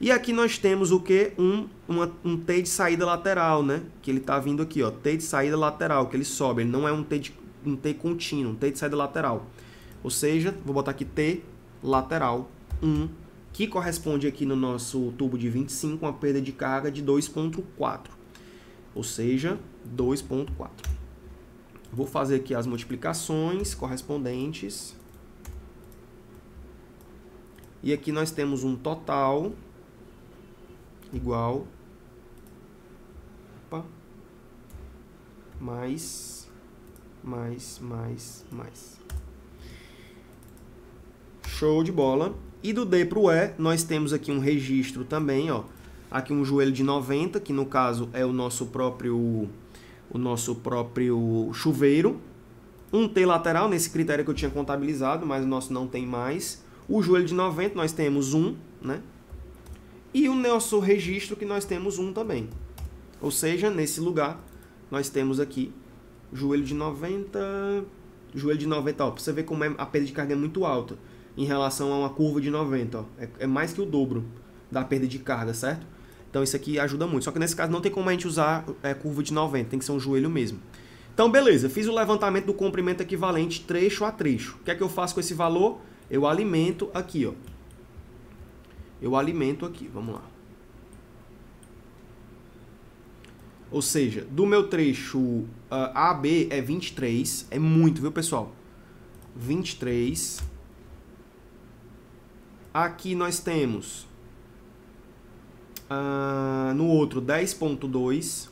S1: E aqui nós temos o que? Um, uma, um T de saída lateral, né? Que ele está vindo aqui, ó. T de saída lateral, que ele sobe. Ele não é um T, de, um T contínuo, um T de saída lateral. Ou seja, vou botar aqui T lateral 1 que corresponde aqui no nosso tubo de 25 uma perda de carga de 2.4, ou seja, 2.4. Vou fazer aqui as multiplicações correspondentes. E aqui nós temos um total igual opa, mais, mais, mais, mais. Show de bola. E do D para o E, nós temos aqui um registro também, ó. Aqui um joelho de 90, que no caso é o nosso próprio, o nosso próprio chuveiro. Um T lateral, nesse critério que eu tinha contabilizado, mas o nosso não tem mais. O joelho de 90, nós temos um, né? E o nosso registro, que nós temos um também. Ou seja, nesse lugar, nós temos aqui joelho de 90, joelho de 90, ó, pra você ver como é, a perda de carga é muito alta em relação a uma curva de 90. Ó. É, é mais que o dobro da perda de carga, certo? Então isso aqui ajuda muito. Só que nesse caso não tem como a gente usar é, curva de 90, tem que ser um joelho mesmo. Então beleza, fiz o levantamento do comprimento equivalente trecho a trecho. O que é que eu faço com esse valor? Eu alimento aqui, ó. Eu alimento aqui, vamos lá. Ou seja, do meu trecho uh, ah, AB é 23, é muito, viu pessoal? 23 Aqui nós temos uh, no outro 10.2,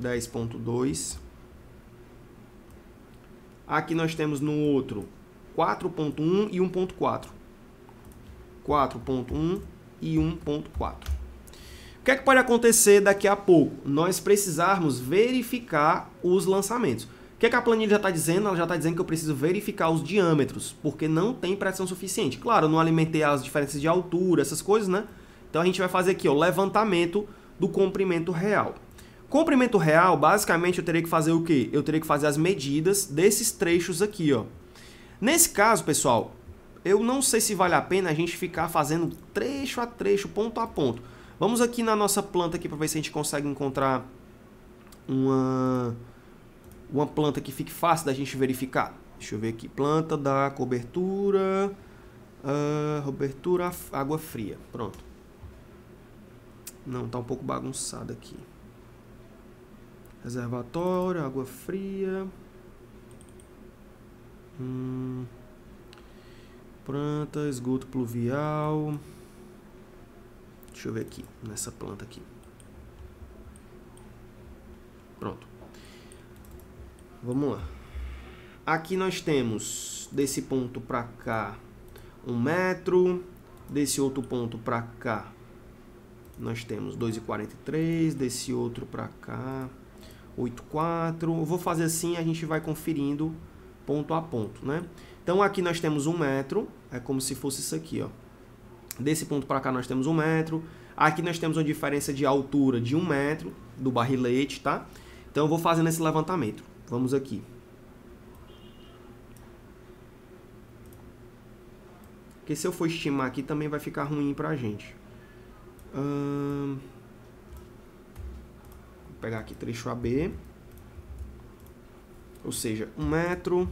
S1: 10.2. Aqui nós temos no outro 4.1 e 1.4. 4.1 e 1.4. O que é que pode acontecer daqui a pouco? Nós precisarmos verificar os lançamentos que, que a planilha já está dizendo? Ela já está dizendo que eu preciso verificar os diâmetros, porque não tem pressão suficiente. Claro, eu não alimentei as diferenças de altura, essas coisas, né? Então a gente vai fazer aqui o levantamento do comprimento real. Comprimento real, basicamente, eu teria que fazer o quê? Eu teria que fazer as medidas desses trechos aqui, ó. Nesse caso, pessoal, eu não sei se vale a pena a gente ficar fazendo trecho a trecho, ponto a ponto. Vamos aqui na nossa planta aqui para ver se a gente consegue encontrar uma uma planta que fique fácil da gente verificar. Deixa eu ver aqui. Planta da cobertura. Uh, cobertura água fria. Pronto. Não, tá um pouco bagunçado aqui. Reservatório, água fria. Hum, planta, esgoto pluvial. Deixa eu ver aqui, nessa planta aqui. Pronto. Vamos lá. Aqui nós temos desse ponto para cá um metro, desse outro ponto para cá nós temos 2,43, desse outro para cá 8,4. Eu vou fazer assim, a gente vai conferindo ponto a ponto, né? Então aqui nós temos um metro, é como se fosse isso aqui, ó. Desse ponto para cá nós temos um metro. Aqui nós temos uma diferença de altura de um metro do barrilete, tá? Então eu vou fazendo esse levantamento. Vamos aqui. Porque se eu for estimar aqui também vai ficar ruim pra gente. Hum... Vou pegar aqui trecho AB. Ou seja, um metro.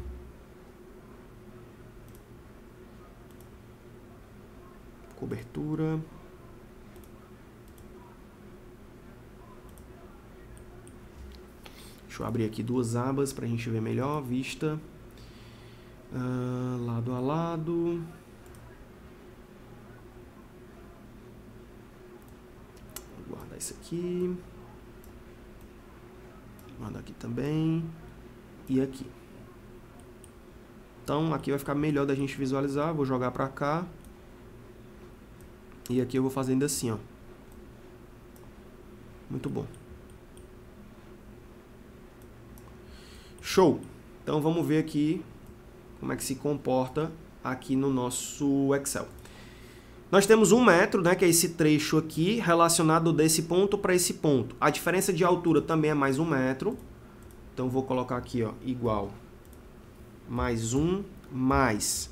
S1: Cobertura. Deixa eu abrir aqui duas abas para a gente ver melhor. Vista. Uh, lado a lado. Vou guardar isso aqui. Guardar aqui também. E aqui. Então aqui vai ficar melhor da gente visualizar. Vou jogar para cá. E aqui eu vou fazendo assim, ó. Muito bom. Show! Então vamos ver aqui como é que se comporta aqui no nosso Excel. Nós temos um metro, né, que é esse trecho aqui, relacionado desse ponto para esse ponto. A diferença de altura também é mais um metro. Então, vou colocar aqui, ó, igual. Mais um, mais.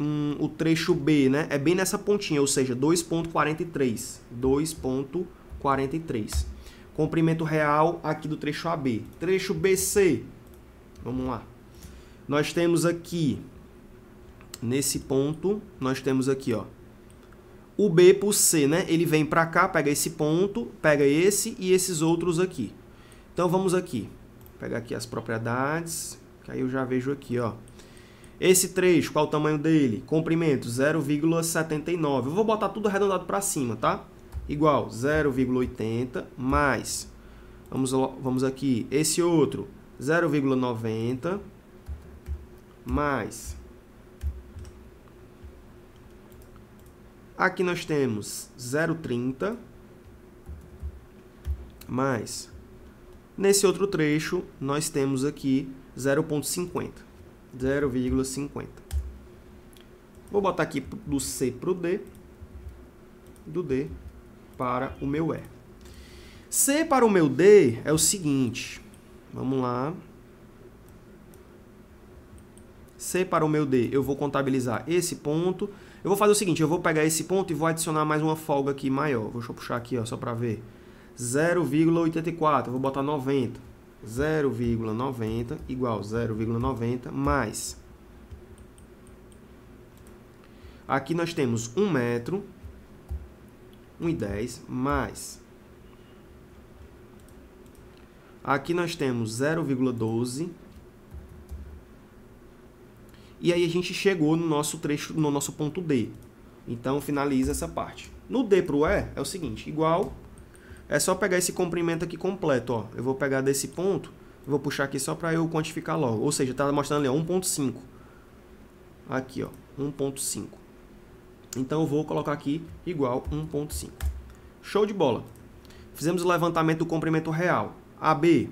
S1: Hum, o trecho B, né, é bem nessa pontinha, ou seja, 2.43. 2.43 comprimento real aqui do trecho AB. Trecho BC, vamos lá. Nós temos aqui, nesse ponto, nós temos aqui, ó, o B por C, né? Ele vem para cá, pega esse ponto, pega esse e esses outros aqui. Então vamos aqui, pegar aqui as propriedades, que aí eu já vejo aqui, ó. Esse trecho, qual o tamanho dele? Comprimento 0,79. Eu vou botar tudo arredondado para cima, tá? igual 0,80 mais, vamos, vamos aqui, esse outro, 0,90 mais. Aqui nós temos 0,30 mais. Nesse outro trecho, nós temos aqui 0,50. 0,50. Vou botar aqui do C para o D, do D para o meu E. É. C para o meu D é o seguinte. Vamos lá. C para o meu D, eu vou contabilizar esse ponto. Eu vou fazer o seguinte, eu vou pegar esse ponto e vou adicionar mais uma folga aqui maior. Deixa eu puxar aqui, ó, só para ver. 0,84, vou botar 90. 0,90 igual 0,90 mais... Aqui nós temos 1 um metro 1,10 mais. Aqui nós temos 0,12. E aí a gente chegou no nosso trecho, no nosso ponto D. Então finaliza essa parte. No D para o E é o seguinte, igual, é só pegar esse comprimento aqui completo, ó. Eu vou pegar desse ponto, vou puxar aqui só para eu quantificar logo. Ou seja, está mostrando ali, 1.5. Aqui, ó, 1.5. Então eu vou colocar aqui igual 1.5. Show de bola. Fizemos o levantamento do comprimento real. AB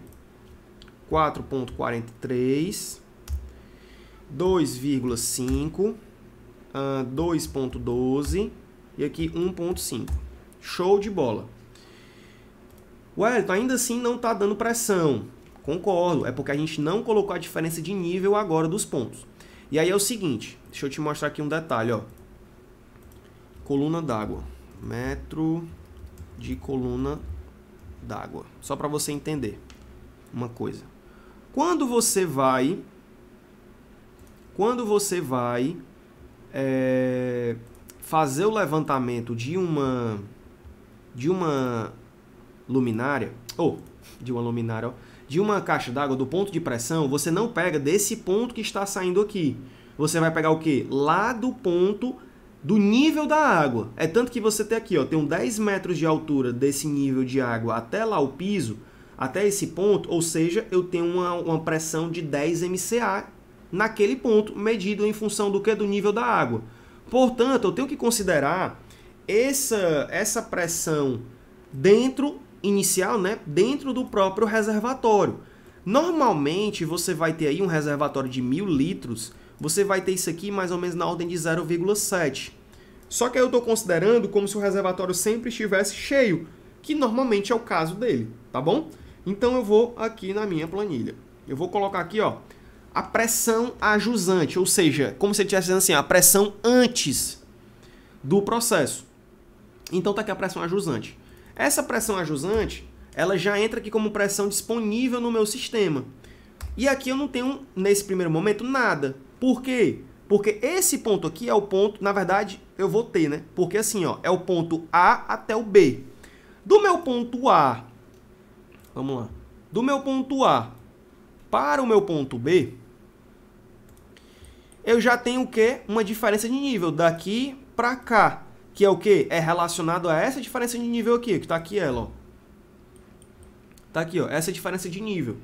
S1: 4.43, 2,5, 2.12 e aqui 1.5. Show de bola. Wellington, ainda assim não está dando pressão. Concordo, é porque a gente não colocou a diferença de nível agora dos pontos. E aí é o seguinte, deixa eu te mostrar aqui um detalhe, ó coluna d'água. Metro de coluna d'água. Só para você entender uma coisa. Quando você vai. Quando você vai é, fazer o levantamento de uma. De uma luminária. Ou oh, de uma luminária, ó, De uma caixa d'água do ponto de pressão, você não pega desse ponto que está saindo aqui. Você vai pegar o quê? Lá do ponto do nível da água. É tanto que você tem aqui, ó, tem um 10 metros de altura desse nível de água até lá o piso, até esse ponto, ou seja, eu tenho uma, uma pressão de 10 MCA naquele ponto, medido em função do que? Do nível da água. Portanto, eu tenho que considerar essa, essa pressão dentro inicial, né, dentro do próprio reservatório. Normalmente você vai ter aí um reservatório de mil litros você vai ter isso aqui mais ou menos na ordem de 0,7. Só que eu estou considerando como se o reservatório sempre estivesse cheio, que normalmente é o caso dele, tá bom? Então eu vou aqui na minha planilha. Eu vou colocar aqui, ó, a pressão ajusante, ou seja, como se ele estivesse dizendo assim, a pressão antes do processo. Então tá aqui a pressão ajusante. Essa pressão ajusante, ela já entra aqui como pressão disponível no meu sistema. E aqui eu não tenho, nesse primeiro momento, nada. Por quê? Porque esse ponto aqui é o ponto, na verdade, eu vou ter, né? Porque assim, ó, é o ponto A até o B. Do meu ponto A, vamos lá, do meu ponto A para o meu ponto B, eu já tenho o quê? Uma diferença de nível daqui para cá, que é o quê? É relacionado a essa diferença de nível aqui, que tá aqui ela, ó. Tá aqui, ó, essa diferença de nível,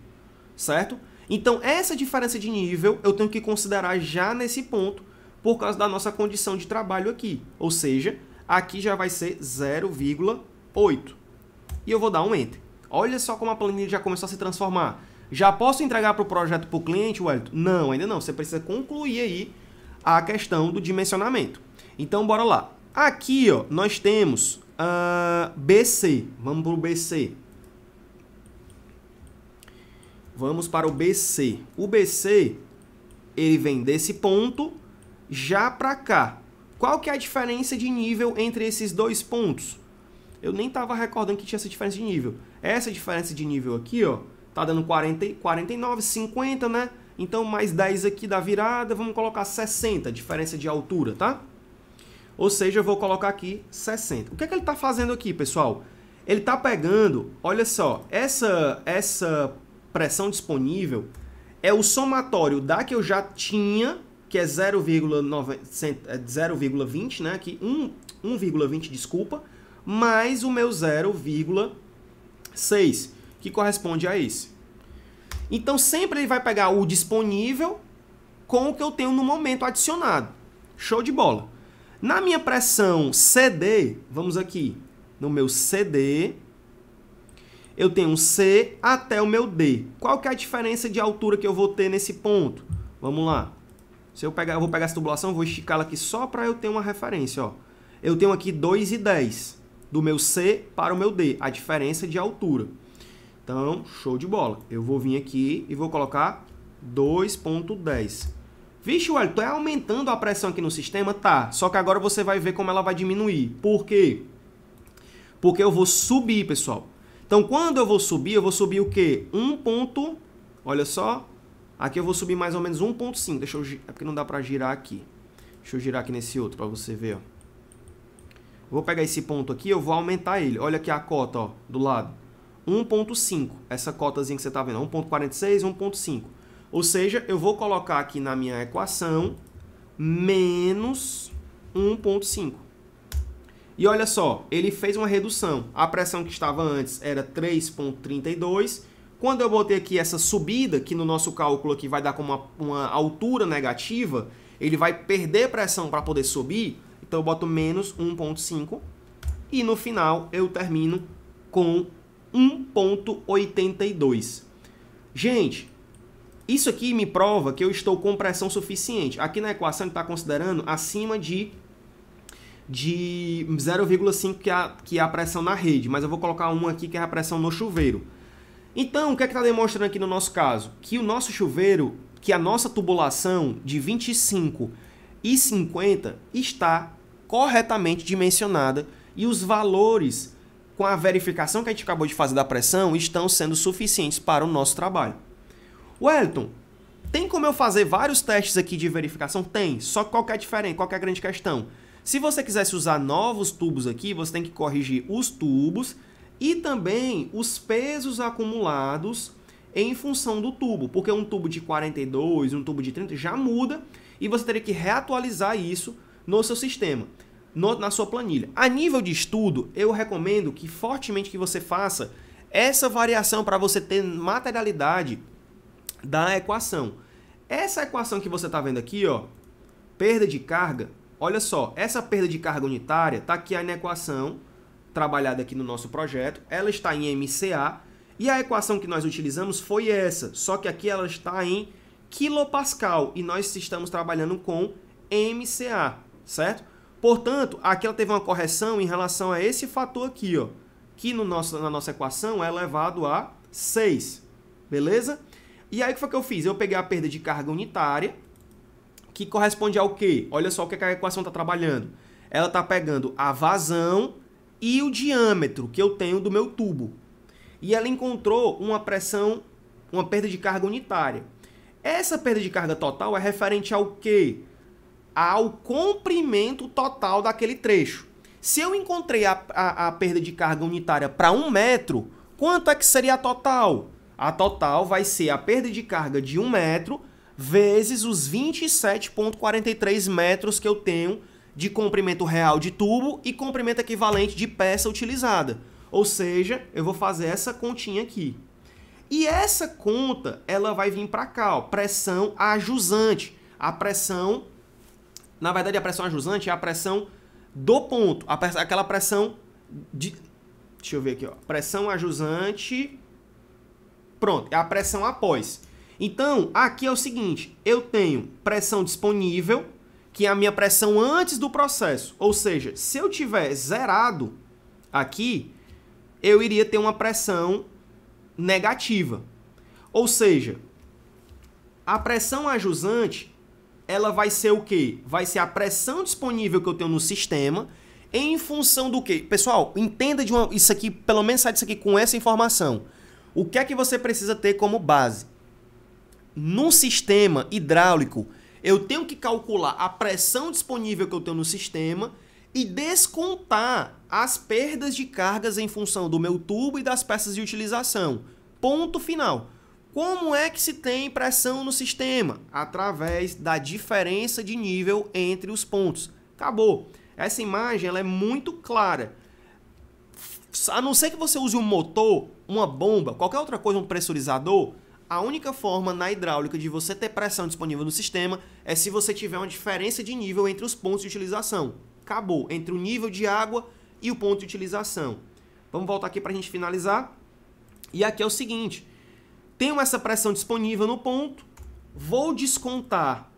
S1: certo? Então, essa diferença de nível eu tenho que considerar já nesse ponto, por causa da nossa condição de trabalho aqui. Ou seja, aqui já vai ser 0,8. E eu vou dar um Enter. Olha só como a planilha já começou a se transformar. Já posso entregar para o projeto para o cliente, Wellington? Não, ainda não. Você precisa concluir aí a questão do dimensionamento. Então, bora lá. Aqui, ó, nós temos uh, ah, BC. Vamos para o BC. Vamos para o BC. O BC, ele vem desse ponto já para cá. Qual que é a diferença de nível entre esses dois pontos? Eu nem estava recordando que tinha essa diferença de nível. Essa diferença de nível aqui, ó, tá dando 40, 49, 50, né? Então, mais 10 aqui da virada, vamos colocar 60, diferença de altura, tá? Ou seja, eu vou colocar aqui 60. O que é que ele está fazendo aqui, pessoal? Ele está pegando, olha só, essa, essa pressão disponível é o somatório da que eu já tinha, que é 0,20, é né? Aqui, 1,20, desculpa, mais o meu 0,6, que corresponde a esse. Então, sempre ele vai pegar o disponível com o que eu tenho no momento adicionado. Show de bola. Na minha pressão CD, vamos aqui no meu CD, eu tenho um C até o meu D. Qual que é a diferença de altura que eu vou ter nesse ponto? Vamos lá. Se eu pegar, eu vou pegar essa tubulação, vou esticá-la aqui só para eu ter uma referência, ó. Eu tenho aqui 2 e 10 do meu C para o meu D, a diferença de altura. Então, show de bola. Eu vou vir aqui e vou colocar 2.10. Vixe, Wellington, é aumentando a pressão aqui no sistema? Tá, só que agora você vai ver como ela vai diminuir. Por quê? Porque eu vou subir, pessoal. Então, quando eu vou subir, eu vou subir o quê? 1 ponto, olha só, aqui eu vou subir mais ou menos 1.5, deixa eu, é porque não dá pra girar aqui. Deixa eu girar aqui nesse outro pra você ver, ó. Vou pegar esse ponto aqui, eu vou aumentar ele. Olha aqui a cota, ó, do lado. 1.5, essa cotazinha que você tá vendo, 1.46, 1.5. Ou seja, eu vou colocar aqui na minha equação menos 1.5. E olha só, ele fez uma redução. A pressão que estava antes era 3.32. Quando eu botei aqui essa subida, que no nosso cálculo aqui vai dar como uma, uma altura negativa, ele vai perder pressão para poder subir, então eu boto menos 1.5 e no final eu termino com 1.82. Gente, isso aqui me prova que eu estou com pressão suficiente. Aqui na equação ele está considerando acima de de 0,5 que, é que é a pressão na rede, mas eu vou colocar uma aqui que é a pressão no chuveiro. Então, o que é que está demonstrando aqui no nosso caso? Que o nosso chuveiro, que a nossa tubulação de 25 e 50 está corretamente dimensionada e os valores com a verificação que a gente acabou de fazer da pressão estão sendo suficientes para o nosso trabalho. Wellington, tem como eu fazer vários testes aqui de verificação? Tem, só qual é a diferença, qual é a grande questão? Se você quisesse usar novos tubos aqui, você tem que corrigir os tubos e também os pesos acumulados em função do tubo, porque um tubo de 42, um tubo de 30 já muda e você teria que reatualizar isso no seu sistema, no, na sua planilha. A nível de estudo, eu recomendo que fortemente que você faça essa variação para você ter materialidade da equação. Essa equação que você está vendo aqui, ó, perda de carga, Olha só, essa perda de carga unitária está aqui a equação trabalhada aqui no nosso projeto, ela está em MCA e a equação que nós utilizamos foi essa, só que aqui ela está em quilopascal e nós estamos trabalhando com MCA, certo? Portanto, aqui ela teve uma correção em relação a esse fator aqui, ó, que no nosso, na nossa equação é elevado a 6, beleza? E aí o que foi que eu fiz? Eu peguei a perda de carga unitária, que corresponde ao quê? Olha só o que, a equação está trabalhando. Ela está pegando a vazão e o diâmetro que eu tenho do meu tubo. E ela encontrou uma pressão, uma perda de carga unitária. Essa perda de carga total é referente ao quê? Ao comprimento total daquele trecho. Se eu encontrei a, a, a perda de carga unitária para um metro, quanto é que seria a total? A total vai ser a perda de carga de um metro vezes os 27,43 metros que eu tenho de comprimento real de tubo e comprimento equivalente de peça utilizada. Ou seja, eu vou fazer essa continha aqui. E essa conta, ela vai vir para cá, ó, pressão ajusante. A pressão, na verdade, a pressão ajusante é a pressão do ponto, a pressão, aquela pressão de... Deixa eu ver aqui, ó. Pressão ajusante... Pronto, é a pressão após. Então, aqui é o seguinte, eu tenho pressão disponível, que é a minha pressão antes do processo. Ou seja, se eu tiver zerado aqui, eu iria ter uma pressão negativa. Ou seja, a pressão ajusante, ela vai ser o quê? Vai ser a pressão disponível que eu tenho no sistema em função do quê? Pessoal, entenda de uma, isso aqui, pelo menos sai disso aqui com essa informação. O que é que você precisa ter como base? num sistema hidráulico, eu tenho que calcular a pressão disponível que eu tenho no sistema e descontar as perdas de cargas em função do meu tubo e das peças de utilização. Ponto final. Como é que se tem pressão no sistema? Através da diferença de nível entre os pontos. Acabou. Essa imagem ela é muito clara. A não ser que você use um motor, uma bomba, qualquer outra coisa, um pressurizador, a única forma na hidráulica de você ter pressão disponível no sistema é se você tiver uma diferença de nível entre os pontos de utilização. Acabou, entre o nível de água e o ponto de utilização. Vamos voltar aqui para a gente finalizar. E aqui é o seguinte, tenho essa pressão disponível no ponto, vou descontar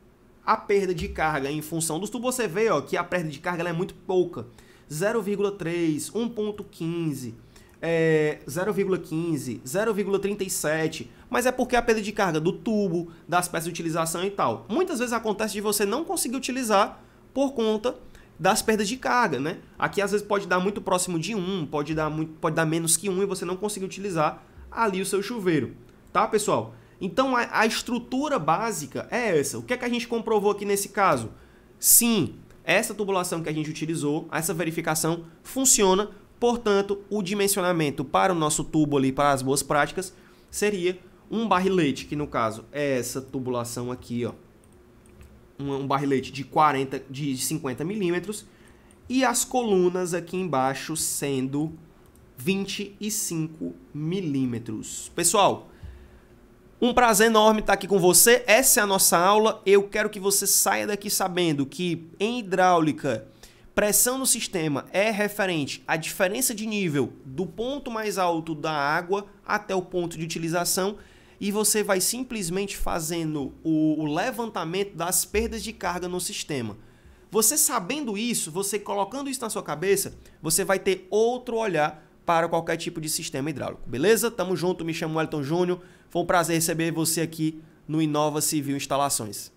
S1: a perda de carga em função dos tubos. Você vê ó, que a perda de carga é muito pouca, 0,3, 1,15, é, 0,15, 0,37 mas é porque a perda de carga do tubo, das peças de utilização e tal. Muitas vezes acontece de você não conseguir utilizar por conta das perdas de carga, né? Aqui às vezes pode dar muito próximo de um pode dar, muito, pode dar menos que um e você não conseguir utilizar ali o seu chuveiro, tá, pessoal? Então a, a estrutura básica é essa. O que é que a gente comprovou aqui nesse caso? Sim, essa tubulação que a gente utilizou, essa verificação funciona, portanto, o dimensionamento para o nosso tubo ali, para as boas práticas, seria um barrilete, que no caso é essa tubulação aqui, ó. Um barrilete de 40, de 50 milímetros. E as colunas aqui embaixo sendo 25 milímetros. Pessoal, um prazer enorme estar aqui com você. Essa é a nossa aula. Eu quero que você saia daqui sabendo que em hidráulica, pressão no sistema é referente à diferença de nível do ponto mais alto da água até o ponto de utilização e você vai simplesmente fazendo o, o levantamento das perdas de carga no sistema. Você sabendo isso, você colocando isso na sua cabeça, você vai ter outro olhar para qualquer tipo de sistema hidráulico. Beleza? Tamo junto, me chamo Elton Júnior. Foi um prazer receber você aqui no Inova Civil Instalações.